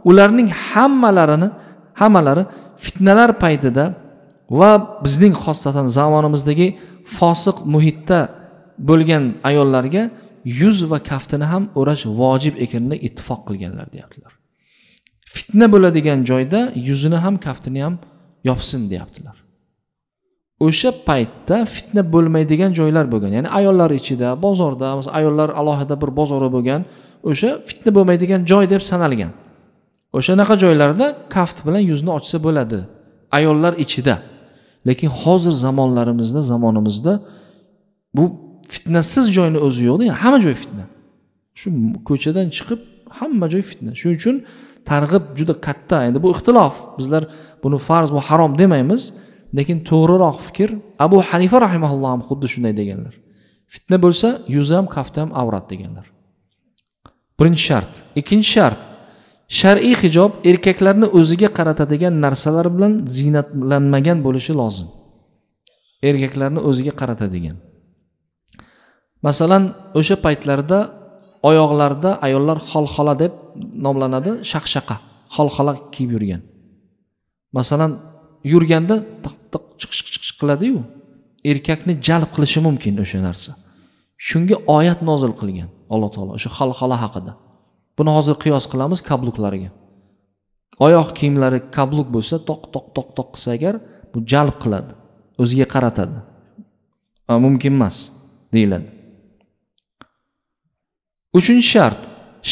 ularning hammalarini hammalari fitnalar paytida va bizning xosatan zamonimizdagi fosiq muhitda bo'lgan ayollarga yuz va kaftini ham o'rash vojib ekanini ittifoq qilganlar deyaptilar fitna bo'ladigan joyda yuzini ham kaftini ham yopsin deyaptilar o'sha paytda fitna bo'lmaydigan joylar bo'lgan ya'ni ayollar ichida bozorda ayollar alohida bir bozori bo'lgan o'sha fitna bo'lmaydigan joy deb sanalgan o'shanaqa joylarda kaft bilan yuzni ochsa bo'ladi ayollar ichida lekin hozir zamonlarimizda zamonimizda bu fitnasiz joyni o'zi yo'qda hamma joy fitna shu ko'chadan chiqib hamma joy fitna shuning uchun targ'ib juda katta endi bu ixtilof bizlar buni farz bu harom demaymiz lekin to'g'riroq fikr abu hanifa rahimaulloh ham xuddi shunday deganlar fitna bo'lsa yuzi ham kafti ham avrat deganlar birinchi shart ikkinchi shart shar'iy hijob erkaklarni o'ziga qaratadigan narsalar bilan ziynatlanmagan bo'lishi lozim erkaklarni o'ziga qaratadigan masalan o'sha paytlarda oyoqlarda ayollar xolxola deb nomlanadi shaqshaqa xolxola kiyib yurgan masalan yurganda tiq tiq chiqish chiqish qiladiyu erkakni jalb qilishi mumkin o'sha narsa shunga oyat nozil qilgan alloh taolo o'sha xolxola haqida buni hozir qiyos qilamiz kabluklariga oyoq kiyimlari kabluk bo'lsa toq toq toq toq qilsa agar bu jalb qiladi o'ziga qaratadi mumkin emas deyiladi uchinchi shart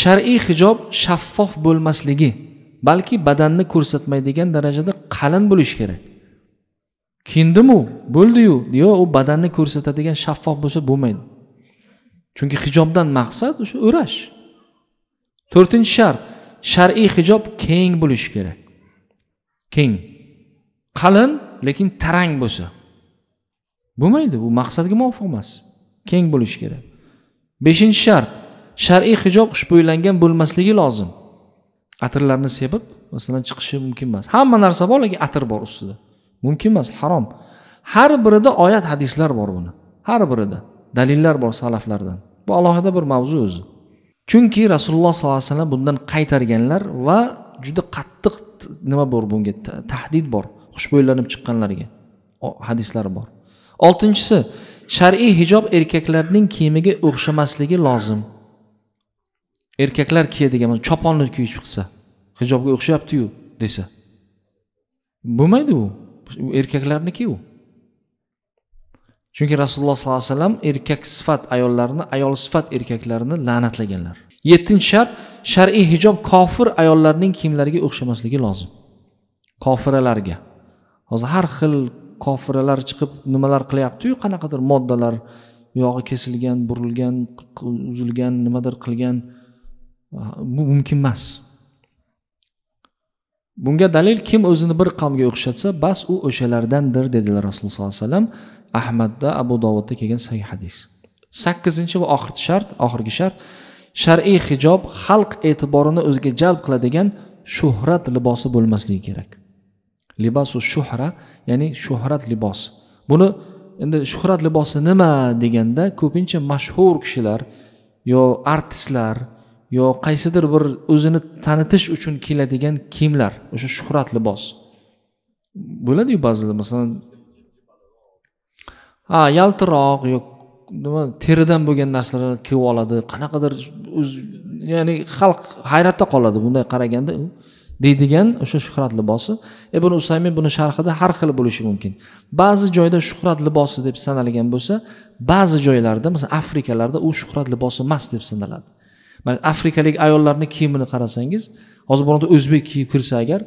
shar'iy hijob shaffof bo'lmasligi balki badanni ko'rsatmaydigan darajada qalin bo'lishi kerak kiyindimu bo'ldiyu yo'q u badanni ko'rsatadigan shaffof bo'lsa bo'lmaydi chunki hijobdan maqsad o'sha o'rash to'rtinchi shart shar'iy hijob keng bo'lishi kerak keng qalin lekin tarang bo'lsa bo'lmaydi bu maqsadga muvofiq emas keng bo'lishi kerak beshinchi shart shar'iy hijob xushbo'ylangan bo'lmasligi lozim atirlarni sepib masalan chiqishi mumkin emas hamma narsa bor lekin atir bor ustida mumkin emas harom har birida oyat hadislar bor buni har birida dalillar bor salaflardan bu alohida bir mavzu o'zi chunki rasululloh sollallohu alayhi vasallam bundan qaytarganlar va juda qattiq nima bor bunga tahdid bor xushbo'ylanib chiqqanlarga hadislar bor oltinchisi shar'iy hijob erkaklarning kiyimiga o'xshamasligi lozim erkaklar kiyadigan choponni kiyib chiqsa hijobga o'xshayaptiyu desa bo'lmaydi u erkaklarniki u chunki rasululloh sollallohu alayhi vasallam erkak sifat ayollarni ayol sifat erkaklarni la'natlaganlar yettinchi shart shar'iy hijob kofir ayollarning kiyimlariga o'xshamasligi lozim kofiralarga hozir har xil kofiralar chiqib nimalar qilyaptiyu qanaqadir moddalar uyog'i kesilgan burilgan uzilgan nimadir qilgan bu mumkin emas bunga dalil kim o'zini bir qavmga o'xshatsa bas u o'shalardandir dedilar rasululloh sollallohu alayhi vasallam ahmadda abu dovudda kelgan sahih hadis sakkizinchi va oxirgi shart oxirgi shart shar'iy hijob xalq e'tiborini o'ziga jalb qiladigan shuhrat libosi bo'lmasligi kerak libosu shuhra ya'ni shuhrat libosi buni endi shuhrat libosi nima deganda ko'pincha mashhur kishilar yo artistlar yo qaysidir bir o'zini tanitish uchun kiyiladigan kiyimlar o'sha shuhrat libos bo'ladiyu ba'zida masalan a yaltiroq yo nima teridan bo'lgan narsalarni kiyib oladi qanaqadir o'z ya'ni xalq hayratda qoladi bunday qaraganda deydigan o'sha shuhrat libosi ibn usaymin buni sharhida har xil bo'lishi mumkin ba'zi joyda shuhrat libosi deb sanalgan bo'lsa ba'zi joylarda masalan afrikalarda u shuhrat libosi emas deb sanaladi mana afrikalik ayollarni kiyimini qarasangiz hozir bironta o'zbek kiyib kirsa agar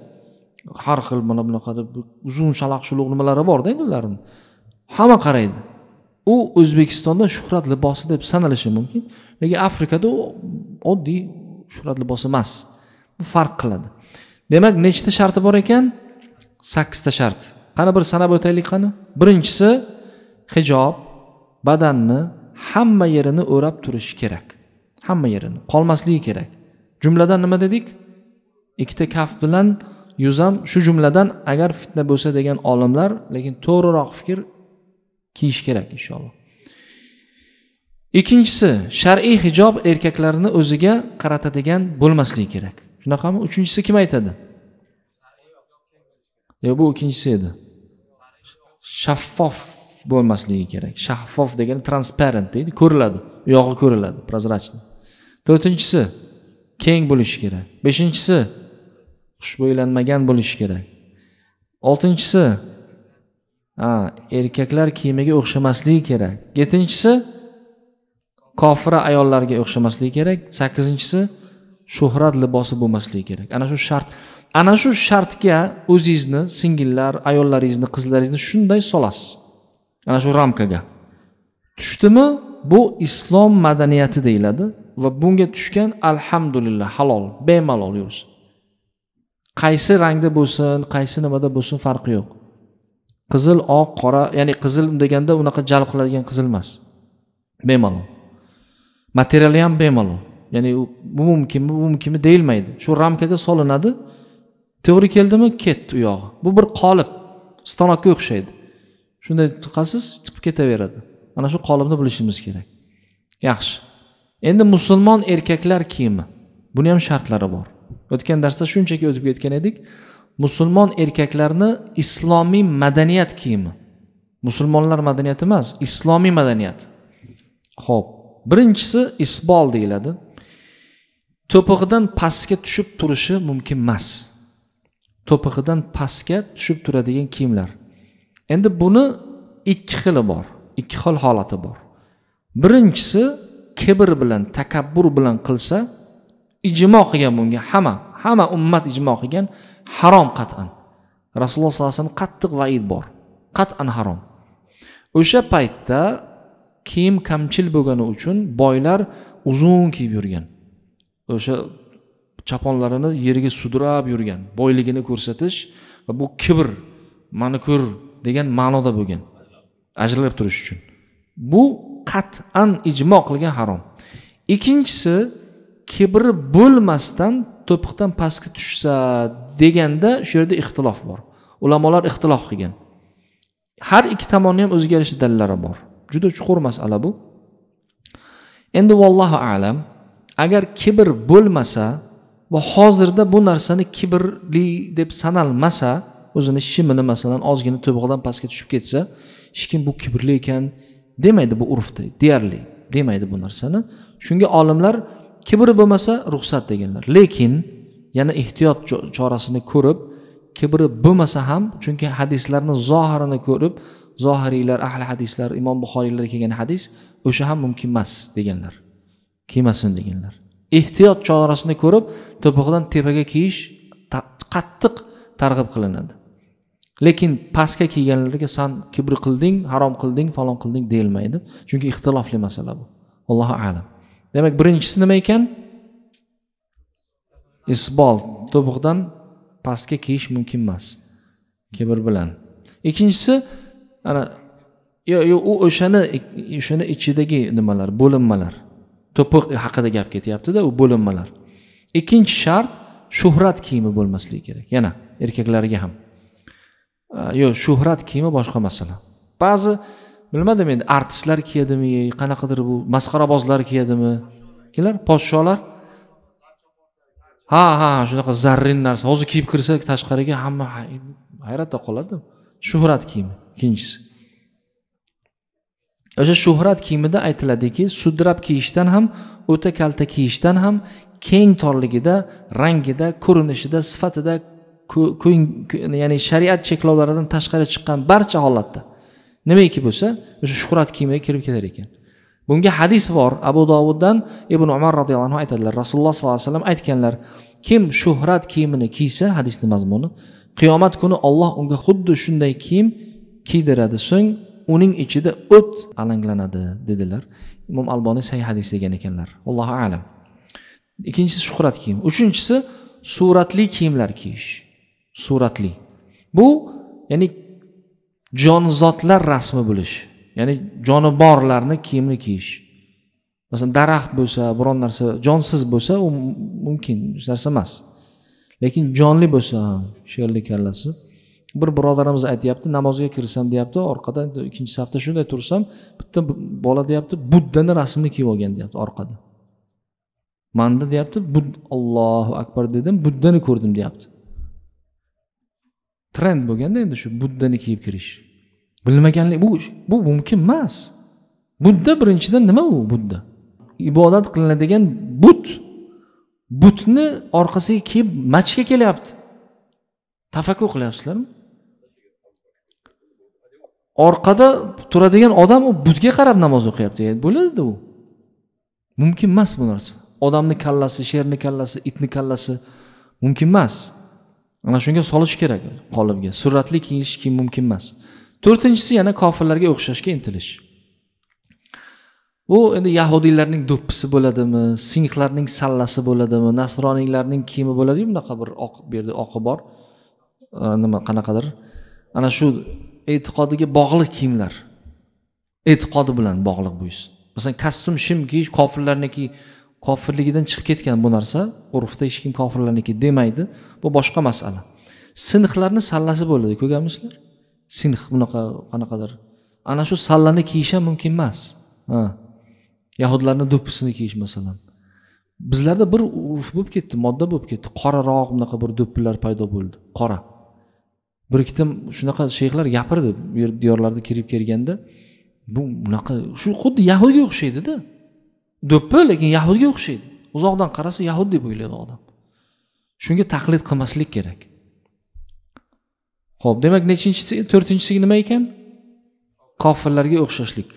har xil mana bunaqa deb uzun shalaq shuluq nimalari borda endi ularni hamma qaraydi u o'zbekistonda shuhrat libosi deb sanalishi mumkin lekin afrikada u oddiy shuhrat libosi emas bu farq qiladi demak nechta sharti bor ekan sakkizta shart qani bir sanab o'taylik qani birinchisi hijob badanni hamma yerini o'rab turishi kerak hamma yerini qolmasligi kerak jumladan nima dedik ikkita kaf bilan yuz ham shu jumladan agar fitna bo'lsa degan olimlar lekin to'g'riroq fikr kiyish kerak inshaalloh ikkinchisi shar'iy hijob erkaklarni o'ziga qaratadigan bo'lmasligi kerak shunaqami uchinchisi kim aytadi yo bu ikkinchisi edi shaffof bo'lmasligi kerak shaffof degani transparent deydi ko'riladi uyog'i ko'riladi прозрачный to'rtinchisi keng bo'lishi kerak beshinchisi xushbo'ylanmagan bo'lishi kerak oltinchisi erkaklar kiyimiga o'xshamasligi kerak yettinchisi kofira ayollarga o'xshamasligi kerak sakkizinchisi shuhrat libosi bo'lmasligi kerak ana shu shart ana shu shartga o'zingizni singillar ayollaringizni qizlaringizni shunday solasiz ana shu ramkaga tushdimi bu islom madaniyati deyiladi va bunga tushgan alhamdulillah halol bemalol yursin qaysi rangda bo'lsin qaysi nimada bo'lsin farqi yo'q qizil oq qora ya'ni qizil deganda unaqa jalb qiladigan qizil emas bemalol materiali ham bemalol ya'ni u bu mumkinmi bu mumkinmi deyilmaydi shu ramkaga solinadi to'g'ri keldimi ketdi u yog'i bu bir qolip stanokka o'xshaydi shunday tiqasiz chiqib ketaveradi mana shu qolipni bilishimiz kerak yaxshi endi musulmon erkaklar kiyimi buni ham shartlari bor o'tgan darsda shunchaki o'tib ketgan edik musulmon erkaklarni islomiy madaniyat kiyimi musulmonlar madaniyati emas islomiy madaniyat ho'p birinchisi isbol deyiladi to'pig'idan pastga tushib turishi mumkin emas to'pig'idan pastga tushib turadigan kiyimlar endi buni ikki xili bor ikki xil holati bor birinchisi kibr bilan takabbur bilan qilsa ijmo qilgan bunga hamma hamma ummat ijmo qilgan harom qat'an rasululloh sallallohu alayhi vasallam qattiq vaid bor qat'an harom o'sha paytda kiyim kamchil bo'lgani uchun boylar uzun kiyib yurgan o'sha choponlarini yerga sudrab yurgan boyligini ko'rsatish va bu kibr mani ko'r degan ma'noda bo'lgan ajralib turish uchun bu qat'an ijmo qilgan harom ikkinchisi kibri bo'lmasdan to'piqdan pastga tushsa deganda shu yerda ixtilof bor ulamolar ixtilof qilgan har ikki tomonni ham o'ziga yarasha dalillari bor juda chuqur masala bu endi vallohu alam agar kibr bo'lmasa va hozirda bu narsani kibrli deb sanalmasa o'zini shimini masalan ozgina to'big'idan pastga tushib ketsa hech kim bu kibrli ekan demaydi bu urfda deyarli demaydi bu narsani shunga olimlar kibri bo'lmasa ruxsat deganlar lekin yana ehtiyot chorasini ko'rib kibri bo'lmasa ham chunki hadislarni zohirini ko'rib zohiriylar ahli hadislar imom buxoriylar kelgan hadis o'sha ham mumkin emas deganlar kiymasin deganlar ehtiyot chorasini ko'rib to'pig'idan tepaga kiyish qattiq targ'ib qilinadi lekin pastga kiyganlarga san kibr qilding harom qilding falon qilding deyilmaydi chunki ixtilofli masala bu allohu alam demak birinchisi nima ekan isbol to'piqdan pastga kiyish mumkin emas kibr bilan ikkinchisi ana yo u o'shani o'shani ichidagi nimalar bo'linmalar to'piq haqida gap ketyaptida u bo'linmalar ikkinchi shart shuhrat kiyimi bo'lmasligi kerak yana erkaklarga ham yo'q shuhrat kiyimi boshqa masala ba'zi bilmadim endi artistlar kiyadimi qanaqadir bu masxarabozlar kiyadimi kimlar podsholar ha ha shunaqa zarrin narsa hozir kiyib kirsa tashqariga hamma hayratda qoladi shuhrat kiyimi ikkinchisi o'sha shuhrat kiyimida aytiladiki sudrab kiyishdan ham o'ta kalta kiyishdan ham keng torligida rangida ko'rinishida sifatida ya'ni shariat cheklovlaridan tashqari chiqqan barcha holatda nimaiki bo'lsa o'sha shuhrat kiyimiga kirib ketar ekan bunga hadis bor abu dovuddan ibn umar roziyallohu anhu aytadilar rasululloh sollallohu alayhi vasallam aytganlar kim shuhrat kiyimini kiysa hadisni mazmuni qiyomat kuni olloh unga xuddi shunday kiyim kiydiradi so'ng uning ichida o't alanglanadi dedilar imom alboniy sahih hadis degan ekanlar allohu alam ikkinchisi shuhrat kiyim uchinchisi suratli kiyimlar kiyish suratli bu ya'ni jonzotlar rasmi bo'lish ya'ni joni borlarni kiyimni kiyish masalan daraxt bo'lsa biron narsa jonsiz bo'lsa u mumkin hech narsa emas lekin jonli bo'lsa sherlik kallasi bir birodarimiz aytyapti namozga kirsam deyapti orqada ikkinchi safda shunday tursam bitta bola deyapti buddani rasmini kiyib olgan deyapti orqada manda deyapti bud allohu akbar dedim buddani ko'rdim deyapti trend bo'lganda endi shu buddani kiyib kirish bilmaganlik bu bu mumkin emas budda birinchidan nima u budda ibodat qilinadigan but butni orqasiga kelib machga kelyapti tafakkur qilyapsizlarmi orqada turadigan odam u butga qarab namoz o'qiyapti e, bo'ladida u mumkin emas bu narsa odamni kallasi sherni kallasi itni kallasi mumkin emas ana shunga solish kerak qolipga suratli kiyish mumkin emas to'rtinchisi yana kofirlarga o'xshashga intilish bu endi yahudiylarning do'ppisi bo'ladimi sinxlarning sallasi bo'ladimi nasroniylarning kiyimi bo'ladiyu bunaqa bir oq bu yerda oqi bor nima qanaqadir ana shu e'tiqodiga bog'liq kiyimlar e'tiqodi bilan bog'liq bu ish masalan kostyum shim kiyish kofirlarniki kofirligidan chiqib ketgan bu narsa urfda hech kim kofirlarniki demaydi bu boshqa masala sinxlarni sallasi bo'ladi ko'rganmisizlar sinx bunaqa qanaqadir ana shu sallani kiyish ham mumkin emas ha yahudlarni do'ppisini kiyish masalan bizlarda bir urf bo'lib ketdi modda bo'lib ketdi qoraroq bunaqa bir do'ppilar paydo bo'ldi qora bir ikkita shunaqa shayxlar gapirdi bu yer diyorlarda kirib kelganda bu bunaqa shu xuddi yahudga o'xshaydida do'ppi lekin yahudga o'xshaydi uzoqdan qarasa deb o'ylaydi odam shunga taqlid qilmaslik kerak ho'p demak nechinchisi to'rtinchisi nima ekan kofirlarga o'xshashlik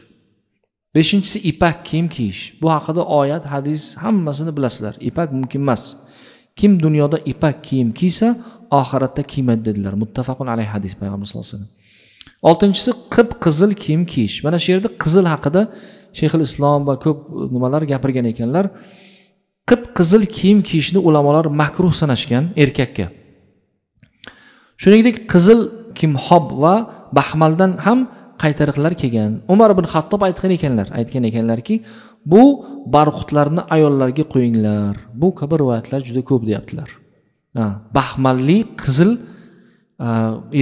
beshinchisi ipak kiyim kiyish bu haqida oyat hadis hammasini bilasizlar ipak mumkin emas kim dunyoda ipak kiyim kiysa oxiratda kiymaydi dedilar muttafaqun alayhi hadis payg'ambar sallallohu alayhi vasallam oltinchisi qip qizil kiyim kiyish mana shu yerda qizil haqida shayxil islom va ko'p nimalar gapirgan ekanlar qip qizil kiyim kiyishni ulamolar makruh sanashgan erkakka shuningdek qizil kimhob va baxmaldan ham qaytariqlar kelgan umar ibn xattob aytgan ekanlar aytgan ekanlarki bu barqutlarni ayollarga qo'yinglar bu kabi rivoyatlar juda ko'p deyaptilar baxmalli qizil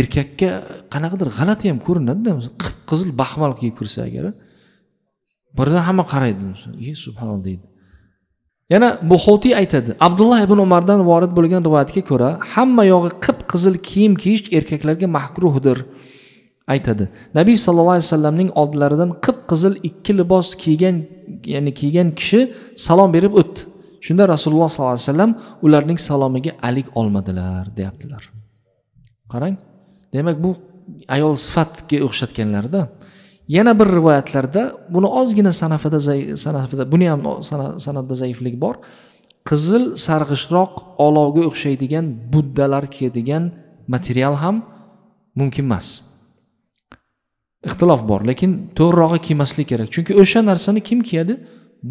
erkakka qanaqadir g'alati ham ko'rinadida qip qizil baxmal kiyib kirsa agar birdan hamma qaraydi subhanalloh deydi yana buxotiy aytadi abdulloh ibn umardan vorid bo'lgan rivoyatga ko'ra hamma yog'i qip qizil kiyim kiyish erkaklarga mahruhdir aytadi nabiy sallallohu alayhi vasallamning oldilaridan qip qizil ikki libos kiygan ya'ni kiygan kishi salom berib o'tdi shunda rasululloh sollallohu alayhi vasallam ularning salomiga alik olmadilar deyaptilar qarang demak bu ayol sifatga o'xshatganlarida yana bir rivoyatlarda buni ozgina sanafida sanafida buni ham san'atda zaiflik bor qizil sarg'ishroq olovga o'xshaydigan buddalar kiyadigan material ham mumkin emas ixtilof bor lekin to'g'rirog'i kiymaslik kerak chunki o'sha narsani kim kiyadi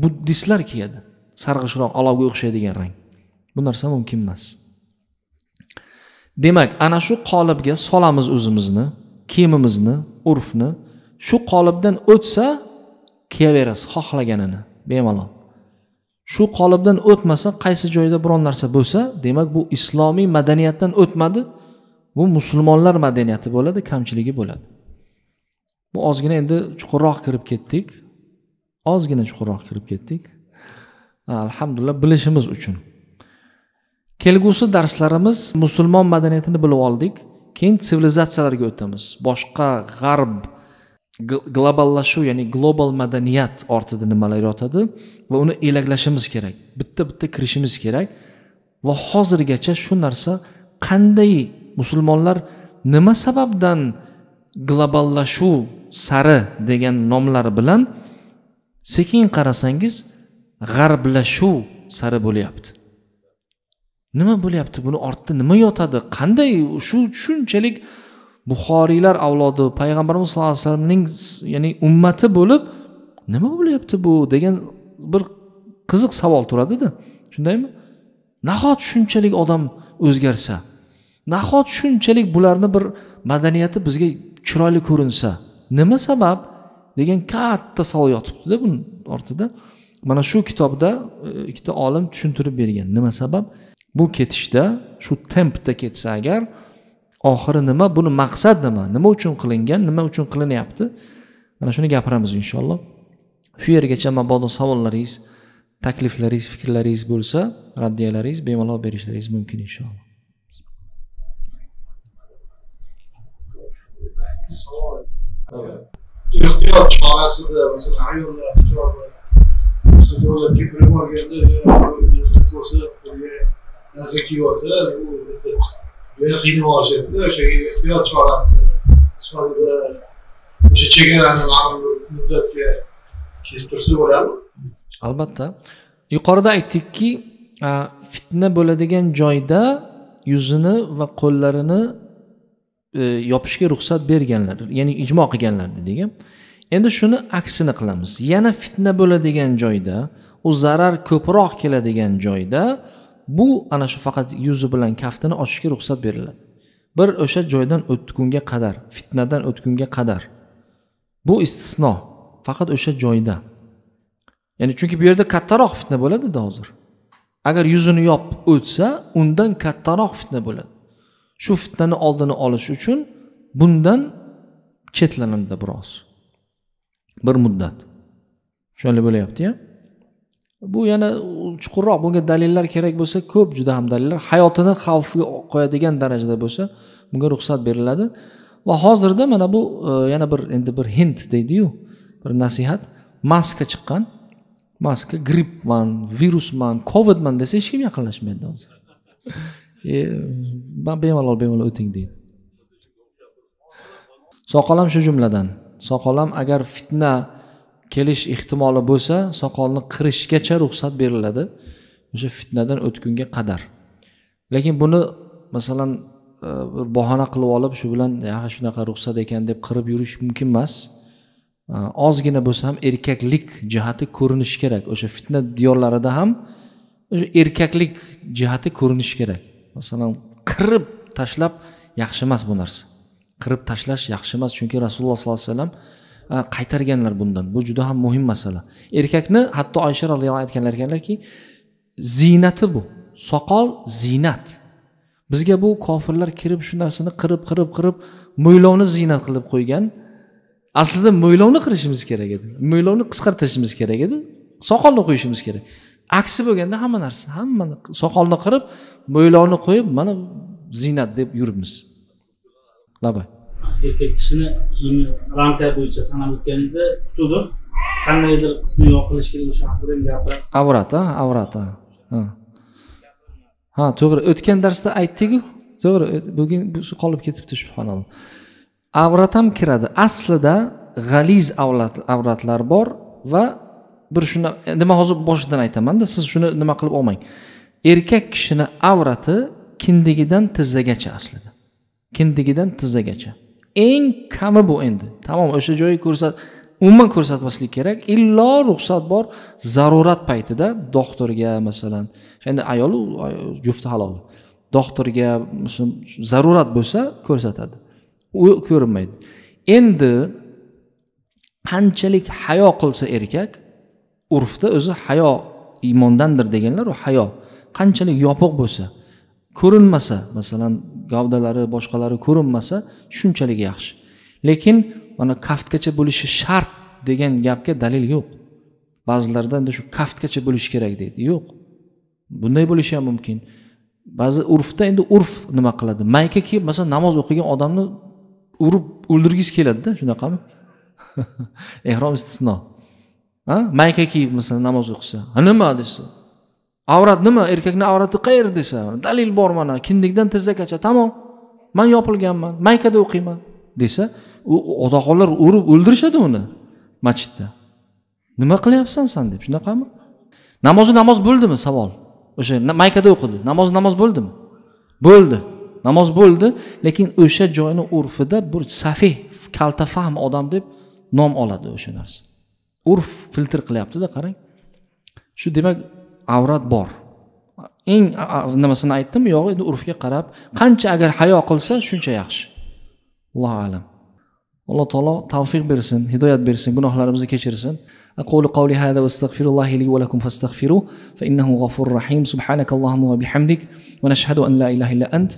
buddistlar kiyadi sarg'ishroq olovga o'xshaydigan rang bu narsa mumkin emas demak ana shu qolipga solamiz o'zimizni kiyimimizni urfni shu qolipdan o'tsa kiyaverasiz xohlaganini bemalol shu qolipdan o'tmasa qaysi joyda biron narsa bo'lsa demak bu islomiy madaniyatdan o'tmadi bu musulmonlar madaniyati bo'ladi kamchiligi bo'ladi bu ozgina endi chuqurroq kirib ketdik ozgina chuqurroq kirib ketdik alhamdulillah bilishimiz uchun kelgusi darslarimiz musulmon madaniyatini bilib oldik keyin sivilizatsiyalarga o'tamiz boshqa g'arb globallashuv ya'ni global madaniyat ortida nimalar yotadi va uni elaklashimiz kerak bitta bitta kirishimiz kerak va hozirgacha shu narsa qanday musulmonlar nima sababdan globallashuv sari degan nomlar bilan sekin qarasangiz g'arblashuv sari bo'lyapti nima bo'lyapti buni ortida nima yotadi qanday shu shunchalik şu, buxoriylar avlodi payg'ambarimiz sallallohu alayhi vasallamning ya'ni ummati bo'lib nima bo'lyapti bu degan bir qiziq savol turadida shundaymi nahot shunchalik odam o'zgarsa nahot shunchalik bularni bir madaniyati bizga chiroyli ko'rinsa nima sabab degan katta savol yotibdida buni ortida mana shu kitobda e, ikkita olim tushuntirib bergan nima sabab bu ketishda shu tempda ketsa agar oxiri nima buni maqsad nima nima uchun qilingan nima uchun qilinyapti mana shuni gapiramiz inshaalloh shu yergacha mabodo savollaringiz takliflaringiz fikrlaringiz bo'lsa raddiyalaringiz bemalol berishlaringiz mumkin inshaalloh ehtiyot chorasida masalan ayollar ko'rsa qo'liga narsa kiyib olsa u qiyin o'sha albatta yuqorida aytdikki fitna bo'ladigan joyda yuzini va qo'llarini e, yopishga ruxsat berganlar ya'ni ijmo qilganlar dedik endi shuni aksini qilamiz yana fitna bo'ladigan joyda u zarar ko'proq keladigan joyda bu ana shu faqat yuzi bilan kaftini ochishga ruxsat beriladi bir o'sha joydan o'tgunga qadar fitnadan o'tgunga qadar bu istisno faqat o'sha joyda ya'ni chunki bu yerda kattaroq fitna bo'ladida hozir agar yuzini yopib o'tsa undan kattaroq fitna bo'ladi shu fitnani oldini olish uchun bundan chetlanadi biroz bir muddat tushunarli bo'lyaptiya ya bu yana chuqurroq bunga dalillar kerak bo'lsa ko'p juda ham dalillar hayotini xavfga qo'yadigan darajada bo'lsa bunga ruxsat beriladi va hozirda mana bu e, yana bir endi bir hint deydiyu bir nasihat maska chiqqan maska grippman virusman covidman desa hech kim yaqinlashmaydi hozir [LAUGHS] e, bemalol bemalol o'ting deydi soqol ham shu jumladan soqol ham agar fitna kelish ehtimoli bo'lsa soqolni qirishgacha ruxsat beriladi o'sha fitnadan o'tgunga qadar lekin buni masalan e, bir bahona qilib olib shu bilan ha shunaqa ruxsat ekan deb qirib yurish mumkin emas e, ozgina bo'lsa ham erkaklik jihati ko'rinishi kerak o'sha fitna diyorlarida ham o'sha erkaklik jihati ko'rinishi kerak masalan qirib tashlab yaxshi emas bu narsa qirib tashlash yaxshi emas chunki rasululloh sollallohu alayhi vasallam qaytarganlar bundan bu juda ham muhim masala erkakni hatto oysha roziyallohu aytganlar ekanlarki ziynati bu soqol ziynat bizga bu kofirlar kirib shu narsani qirib qirib qirib mo'ylovni ziynat qilib qo'ygan aslida mo'ylovni qirishimiz kerak edi mo'ylovni qisqartirishimiz kerak edi soqolni qo'yishimiz kerak aksi bo'lganda hamma narsa hamma soqolni qirib mo'ylovni qo'yib mana ziynat deb yuribmiz labay erkak kishini kiyimi ramka bo'yicha sanab o'tganingizda tutuvdim qandaydir qismi yoqilishi kerak o'sha haqida ham gapirasiz avrat a avrat a ha to'g'ri o'tgan darsda aytdikku to'g'ri bugun shu qolib ketibdi subhanalloh avrat ham kiradi aslida g'aliz avratlar bor va bir shuna nima hozir boshidan aytamanda siz shuni nima qilib olmang erkak kishini avrati kindigidan tizzagacha aslida kindigidan tizzagacha eng kami bu endi tamom o'sha joyi ko'rsat umuman ko'rsatmaslik kerak illo ruxsat bor zarurat paytida doktorga masalan endi ayol jufti halol doktorga zarurat bo'lsa ko'rsatadi u ko'rinmaydi endi qanchalik hayo qilsa erkak urfda o'zi hayo iymondandir deganlar u hayo qanchalik yopiq bo'lsa ko'rinmasa masalan gavdalari boshqalari ko'rinmasa shunchalik yaxshi lekin mana kaftgacha bo'lishi shart degan gapga dalil yo'q ba'zilarda shu kaftgacha bo'lishi kerak deydi yo'q bunday bo'lishi ham mumkin ba'zi urfda endi urf nima qiladi mayka kiyib masalan namoz o'qigan odamni urib o'ldirgisi keladida shunaqami [LAUGHS] ehrom istisno mayka kiyib masalan namoz o'qisa nima desa avrat nima erkakni avrati qayer desa dalil bor mana kindikdan tizzagacha tamom man yopilganman maykada o'qiyman desa u otaxonlar urib o'ldirishadi uni masjidda nima qilyapsan san deb shunaqami namozi namoz bo'ldimi savol o'sha maykada o'qidi namoz namoz bo'ldimi bo'ldi namoz bo'ldi lekin o'sha joyni urfida bir safih kaltafahm odam deb nom oladi o'sha narsa urf filtr qilyaptida qarang shu demak avrat bor eng nimasini aytdim yo'q endi urfga qarab qancha agar hayo qilsa shuncha yaxshi allohu alam alloh taolo tavfiq bersin hidoyat bersin gunohlarimizni kechirsin أقول قولي هذا وأستغفر الله لي ولكم فاستغفروه فإنه غفور رحيم سبحانك اللهم وبحمدك ونشهد أن لا إله إلا أنت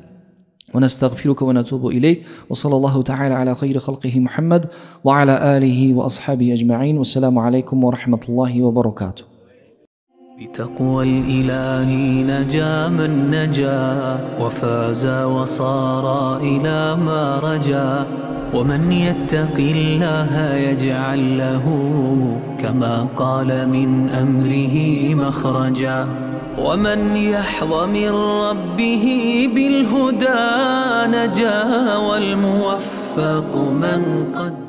ونستغفرك ونتوب إليك وصلى الله تعالى على خير خلقه محمد وعلى آله وأصحابه أجمعين والسلام عليكم ورحمة الله وبركاته بتقوى الإله نجا من نجا وفاز وصار إلى ما رجا ومن يتق الله يجعل له كما قال من أمره مخرجا ومن يحظى من ربه بالهدى نجا والموفق من قد